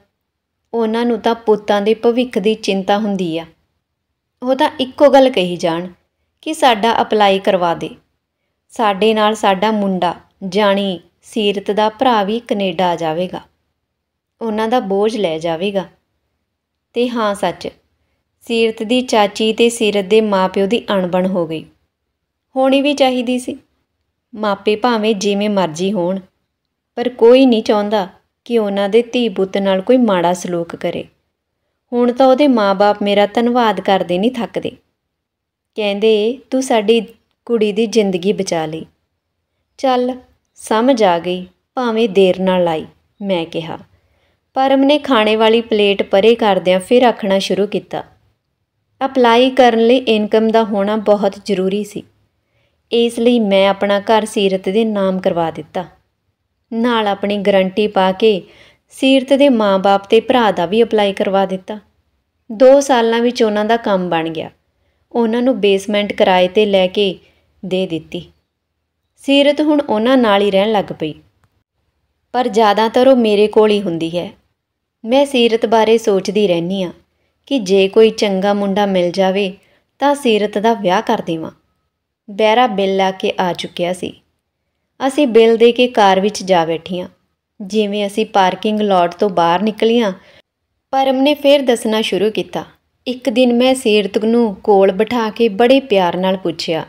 ਉਹਨਾਂ ਨੂੰ ਤਾਂ ਪੁੱਤਾਂ ਦੇ ਭਵਿੱਖ ਦੀ ਚਿੰਤਾ ਹੁੰਦੀ ਆ ਉਹ ਤਾਂ ਇੱਕੋ ਗੱਲ ਕਹੀ ਜਾਣ ਕਿ ਸਾਡਾ ਅਪਲਾਈ ਕਰਵਾ ਦੇ ਸਾਡੇ ਨਾਲ ਸਾਡਾ ਮੁੰਡਾ ਜਾਣੀ ਸੀਰਤ ਦਾ ਭਰਾ ਵੀ ਕੈਨੇਡਾ ਆ ਜਾਵੇਗਾ ਉਹਨਾਂ ਦਾ ਬੋਝ ਲੈ ਜਾਵੇਗਾ ਤੇ ਹਾਂ ਸੱਚ ਸੀਰਤ ਦੀ ਚਾਚੀ ਤੇ ਸੀਰਤ ਦੇ ਮਾਪਿਓ ਦੀ ਅਣਬਣ ਹੋ ਗਈ ਹੋਣੀ ਵੀ ਚਾਹੀਦੀ ਸੀ ਮਾਪੇ ਭਾਵੇਂ ਜਿਵੇਂ ਮਰਜ਼ੀ ਹੋਣ ਪਰ ਕੋਈ ਨਹੀਂ ਚਾਹੁੰਦਾ ਕਿ ਉਹਨਾਂ ਦੇ ਧੀ ਪੁੱਤ ਨਾਲ ਕੋਈ ਮਾੜਾ ਸਲੂਕ ਕਰੇ ਹੁਣ ਤਾਂ ਉਹਦੇ ਮਾਪੇ ਮੇਰਾ ਧੰਨਵਾਦ ਕਰਦੇ ਨਹੀਂ ਥੱਕਦੇ ਕਹਿੰਦੇ ਤੂੰ ਸਾਡੀ ਕੁੜੀ ਦੀ ਜ਼ਿੰਦਗੀ ਬਚਾ ਲਈ ਚੱਲ ਸਮਝ ਆ ਗਈ ਭਾਵੇਂ ਦੇਰ ਨਾਲ ਆਈ ਮੈਂ ਕਿਹਾ ਪਰਮ ਨੇ ਖਾਣੇ ਵਾਲੀ ਪਲੇਟ ਪਰੇ ਕਰਦਿਆਂ ਫਿਰ ਆਖਣਾ ਸ਼ੁਰੂ ਕੀਤਾ ਅਪਲਾਈ ਕਰਨ ਲਈ ਇਨਕਮ ਦਾ ਹੋਣਾ ਬਹੁਤ ਜ਼ਰੂਰੀ ਸੀ ਇਸ ਲਈ ਮੈਂ ਆਪਣਾ ਘਰ ਸੀਰਤ ਦੇ ਨਾਮ ਕਰਵਾ ਦਿੱਤਾ ਨਾਲ ਆਪਣੀ ਗਰੰਟੀ ਪਾ ਕੇ ਸੀਰਤ ਦੇ ਮਾਪੇ ਤੇ ਭਰਾ ਦਾ ਵੀ ਅਪਲਾਈ ਕਰਵਾ ਦਿੱਤਾ 2 ਸਾਲਾਂ ਵਿੱਚ ਉਹਨਾਂ ਦਾ ਕੰਮ ਬਣ ਗਿਆ ਉਹਨਾਂ ਨੂੰ ਬੇਸਮੈਂਟ ਕਿਰਾਏ ਤੇ ਲੈ ਕੇ ਦੇ ਦਿੱਤੀ ਸੀਰਤ ਹੁਣ ਉਹਨਾਂ ਨਾਲ ਹੀ ਰਹਿਣ ਲੱਗ ਪਈ ਪਰ ਜ਼ਿਆਦਾਤਰ ਉਹ ਮੇਰੇ ਕੋਲ ਹੀ ਹੁੰਦੀ ਹੈ ਮੈਂ ਸੀਰਤ ਬਾਰੇ ਸੋਚਦੀ ਰਹਿਨੀ ਆ ਕਿ ਜੇ ਕੋਈ ਚੰਗਾ ਮੁੰਡਾ ਮਿਲ ਜਾਵੇ ਤਾਂ ਸੀਰਤ ਦਾ ਵਿਆਹ ਕਰ ਦੇਵਾਂ ਬੈਰਾ ਬਿੱਲ ਲਾ ਕੇ ਆ ਚੁੱਕਿਆ ਸੀ ਅਸੀਂ ਬਿੱਲ ਦੇ ਕੇ ਕਾਰ ਵਿੱਚ ਜਾ ਬੈਠੀਆਂ ਜਿਵੇਂ ਅਸੀਂ ਪਾਰਕਿੰਗ ਲਾਟ ਤੋਂ ਬਾਹਰ ਨਿਕਲੀਆਂ ਪਰਮ ਨੇ ਫੇਰ ਦੱਸਣਾ ਸ਼ੁਰੂ ਕੀਤਾ ਇੱਕ ਦਿਨ ਮੈਂ ਸੇਰਤਕ ਨੂੰ ਕੋਲ ਬਿਠਾ ਕੇ ਬੜੇ ਪਿਆਰ ਨਾਲ ਪੁੱਛਿਆ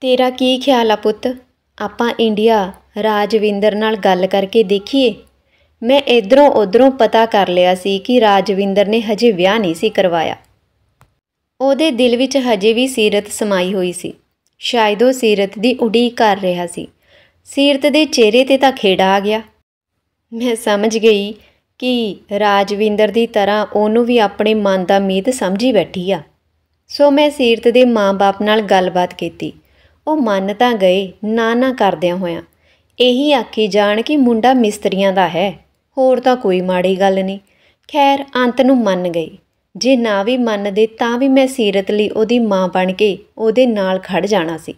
ਤੇਰਾ ਕੀ ਖਿਆਲ ਆ ਪੁੱਤ ਆਪਾਂ ਇੰਡੀਆ ਰਾਜਵਿੰਦਰ ਨਾਲ ਗੱਲ ਕਰਕੇ ਦੇਖੀਏ ਮੈਂ ਇਧਰੋਂ ਉਧਰੋਂ ਪਤਾ ਕਰ ਲਿਆ ਸੀ ਕਿ ਰਾਜਵਿੰਦਰ ਨੇ ਹਜੇ ਵਿਆਹ ਨਹੀਂ ਸੀ ਕਰਵਾਇਆ ਉਹਦੇ ਦਿਲ ਵਿੱਚ ਹਜੇ ਵੀ ਸੀਰਤ ਸਮਾਈ ਹੋਈ ਸੀ ਸ਼ਾਇਦ ਉਹ ਸੀਰਤ ਦੀ ਉਡੀਕ ਕਰ ਰਿਹਾ ਸੀ ਸੀਰਤ ਦੇ ਚਿਹਰੇ ਤੇ ਤਾਂ ਖੇੜਾ ਆ ਗਿਆ ਮੈਂ ਸਮਝ ਗਈ ਕਿ ਰਾਜਵਿੰਦਰ ਦੀ ਤਰ੍ਹਾਂ ਉਹਨੂੰ ਵੀ ਆਪਣੇ ਮਨ ਦਾ ਮੀਤ ਸਮਝੀ ਬੈਠੀ ਆ ਸੋ ਮੈਂ ਸੀਰਤ ਦੇ ਮਾਪੇ ਨਾਲ ਗੱਲਬਾਤ ਕੀਤੀ ਉਹ ਮੰਨ ਤਾਂ ਗਏ ਨਾ ਨਾ ਕਰਦਿਆਂ ਹੋਇਆਂ ਇਹੀ ਆਖੀ ਜਾਣ ਕਿ ਮੁੰਡਾ ਮਿਸਤਰੀਆਂ ਦਾ ਹੈ ਹੋਰ ਤਾਂ ਕੋਈ ਮਾੜੀ ਗੱਲ ਨਹੀਂ ਖੈਰ ਅੰਤ ਨੂੰ ਮੰਨ ਗਈ ਜੇ ਨਾ ਵੀ ਮੰਨਦੇ ਤਾਂ ਵੀ ਮੈਂ ਸੀਰਤ ਲਈ ਉਹਦੀ ਮਾਂ ਬਣ ਕੇ ਉਹਦੇ ਨਾਲ ਖੜ ਜਾਣਾ ਸੀ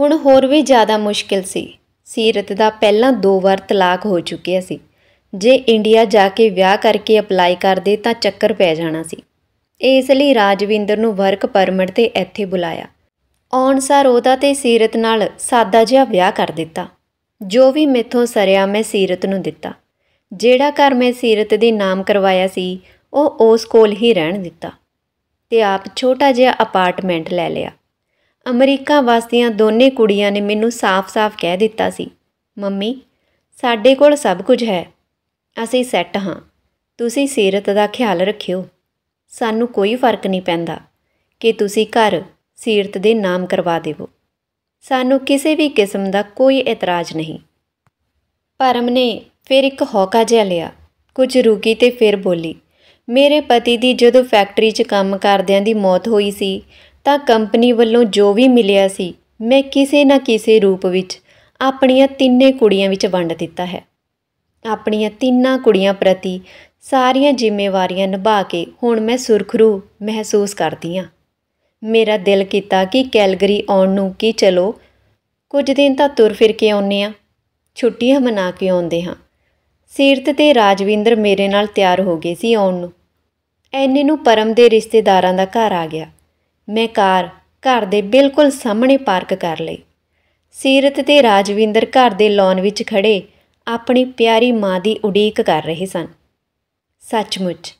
ਹੁਣ ਹੋਰ ਵੀ ਜ਼ਿਆਦਾ ਮੁਸ਼ਕਿਲ ਸੀ ਸੀਰਤ ਦਾ ਪਹਿਲਾਂ ਦੋ ਵਾਰ ਤਲਾਕ ਹੋ ਚੁੱਕਿਆ ਸੀ ਜੇ ਇੰਡੀਆ ਜਾ ਕੇ ਵਿਆਹ ਕਰਕੇ ਅਪਲਾਈ ਕਰਦੇ ਤਾਂ ਚੱਕਰ ਪੈ ਜਾਣਾ ਸੀ ਇਸ ਲਈ ਰਾਜਵਿੰਦਰ ਨੂੰ ਵਰਕ ਪਰਮਿਟ ਤੇ ਇੱਥੇ ਬੁਲਾਇਆ ਸਰ ਉਹਦਾ ਤੇ ਸੀਰਤ ਨਾਲ ਸਾਦਾ ਜਿਹਾ ਵਿਆਹ ਕਰ ਦਿੱਤਾ ਜੋ ਵੀ ਮੇਥੋਂ ਸਰਿਆ ਮੈਂ ਸੀਰਤ ਨੂੰ ਦਿੱਤਾ ਜਿਹੜਾ ਘਰ ਮੈਂ ਸੀਰਤ ਦੇ ਨਾਮ ਕਰਵਾਇਆ ਸੀ ਉਹ ਉਸ ਕੋਲ ਹੀ ਰਹਿਣ ਦਿੱਤਾ ਤੇ ਆਪ ਛੋਟਾ ਜਿਹਾ ਅਪਾਰਟਮੈਂਟ ਲੈ ਲਿਆ ਅਮਰੀਕਾ ਵਾਸਦੀਆਂ ਦੋਨੇ ਕੁੜੀਆਂ ਨੇ ਮੈਨੂੰ ਸਾਫ਼-ਸਾਫ਼ ਕਹਿ ਦਿੱਤਾ ਸੀ ਮੰਮੀ ਸਾਡੇ ਕੋਲ ਸਭ ਕੁਝ ਹੈ ਅਸੀਂ ਸੈੱਟ ਹਾਂ ਤੁਸੀਂ ਸਿਹਤ ਦਾ ਖਿਆਲ ਰੱਖਿਓ ਸਾਨੂੰ ਕੋਈ ਫਰਕ ਨਹੀਂ ਪੈਂਦਾ ਕਿ ਤੁਸੀਂ ਘਰ ਸਿਹਤ ਦੇ ਨਾਮ ਕਰਵਾ ਦੇਵੋ ਸਾਨੂੰ ਕਿਸੇ ਵੀ ਕਿਸਮ ਦਾ ਕੋਈ ਇਤਰਾਜ਼ ਨਹੀਂ ਪਰਮ ਨੇ ਫਿਰ ਇੱਕ ਹੌਕਾ ਜਿਹਾ ਲਿਆ ਕੁਝ ਰੁਕੀ ਤੇ ਫਿਰ ਬੋਲੀ ਮੇਰੇ ਪਤੀ ਦੀ ਜਦੋਂ ਫੈਕਟਰੀ 'ਚ ਕੰਮ ਕਰਦਿਆਂ ਦੀ ਮੌਤ ਹੋਈ ਸੀ ਤਾਂ ਕੰਪਨੀ ਵੱਲੋਂ ਜੋ ਵੀ ਮਿਲਿਆ ਸੀ ਮੈਂ ਕਿਸੇ ਨਾ ਕਿਸੇ ਰੂਪ ਵਿੱਚ ਆਪਣੀਆਂ ਤਿੰਨੇ ਕੁੜੀਆਂ ਵਿੱਚ ਵੰਡ ਦਿੱਤਾ ਹੈ ਆਪਣੀਆਂ ਤਿੰਨਾਂ ਕੁੜੀਆਂ ਪ੍ਰਤੀ ਸਾਰੀਆਂ ਜ਼ਿੰਮੇਵਾਰੀਆਂ ਨਿਭਾ ਕੇ ਹੁਣ ਮੈਂ ਸੁਰਖਰੂ ਮਹਿਸੂਸ ਕਰਦੀ ਹਾਂ ਮੇਰਾ ਦਿਲ ਕੀਤਾ ਕਿ ਕੈਲਗਰੀ ਆਉਣ ਨੂੰ ਕੀ ਚਲੋ ਕੁਝ ਦਿਨ ਤਾਂ ਤੁਰ ਫਿਰ ਕੇ ਆਉਨੇ ਆ ਛੁੱਟੀਆਂ ਮਨਾ ਕੇ ਆਉਂਦੇ ਹਾਂ ਸੀਰਤ ਤੇ ਰਾਜਵਿੰਦਰ ਮੇਰੇ ਨਾਲ ਤਿਆਰ ਹੋ ਗਏ ਸੀ ਆਉਣ ਨੂੰ ਐਨੇ ਨੂੰ ਪਰਮ ਦੇ ਰਿਸ਼ਤੇਦਾਰਾਂ ਦਾ ਘਰ ਆ ਗਿਆ ਮੈਂ ਕਾਰ ਘਰ ਦੇ ਬਿਲਕੁਲ ਸਾਹਮਣੇ ਪਾਰਕ ਕਰ ਲਈ ਸੀਰਤ ਤੇ ਰਾਜਵਿੰਦਰ ਘਰ ਦੇ ਲੌਨ ਵਿੱਚ ਖੜੇ ਆਪਣੀ ਪਿਆਰੀ ਮਾਂ ਦੀ ਉਡੀਕ ਕਰ ਰਹੇ ਸਨ ਸੱਚਮੁੱਚ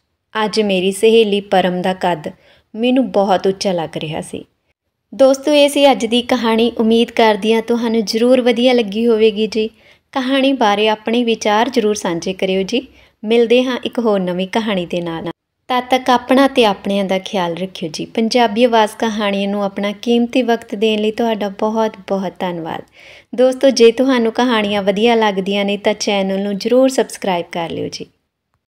ਅੱਜ ਮੇਰੀ ਸਹੇਲੀ ਪਰਮ ਦਾ ਕੱਦ ਮੈਨੂੰ ਬਹੁਤ ਉੱਚਾ ਲੱਗ ਰਿਹਾ ਸੀ ਦੋਸਤੋ ਇਹ ਸੀ ਅੱਜ ਦੀ ਕਹਾਣੀ ਉਮੀਦ ਕਰਦੀ ਹਾਂ ਤੁਹਾਨੂੰ ਜ਼ਰੂਰ ਵਧੀਆ ਲੱਗੀ ਹੋਵੇਗੀ ਜੀ ਕਹਾਣੀ ਬਾਰੇ ਆਪਣੇ ਵਿਚਾਰ ਜ਼ਰੂਰ ਸਾਂਝੇ ਕਰਿਓ ਜੀ ਮਿਲਦੇ ਹਾਂ ਇੱਕ ਹੋਰ ਨਵੀਂ ਕਹਾਣੀ ਦੇ ਨਾਲ ਤਦ ਤੱਕ ਆਪਣਾ ਤੇ ਆਪਣਿਆਂ ਦਾ ਖਿਆਲ ਰੱਖਿਓ ਜੀ ਪੰਜਾਬੀ ਆਵਾਜ਼ ਕਹਾਣੀਆਂ ਨੂੰ ਆਪਣਾ ਕੀਮਤੀ ਵਕਤ ਦੇਣ ਲਈ ਤੁਹਾਡਾ ਬਹੁਤ-ਬਹੁਤ ਧੰਨਵਾਦ ਦੋਸਤੋ ਜੇ ਤੁਹਾਨੂੰ ਕਹਾਣੀਆਂ ਵਧੀਆ ਲੱਗਦੀਆਂ ਨੇ ਤਾਂ ਚੈਨਲ ਨੂੰ ਜਰੂਰ ਸਬਸਕ੍ਰਾਈਬ ਕਰ ਲਿਓ ਜੀ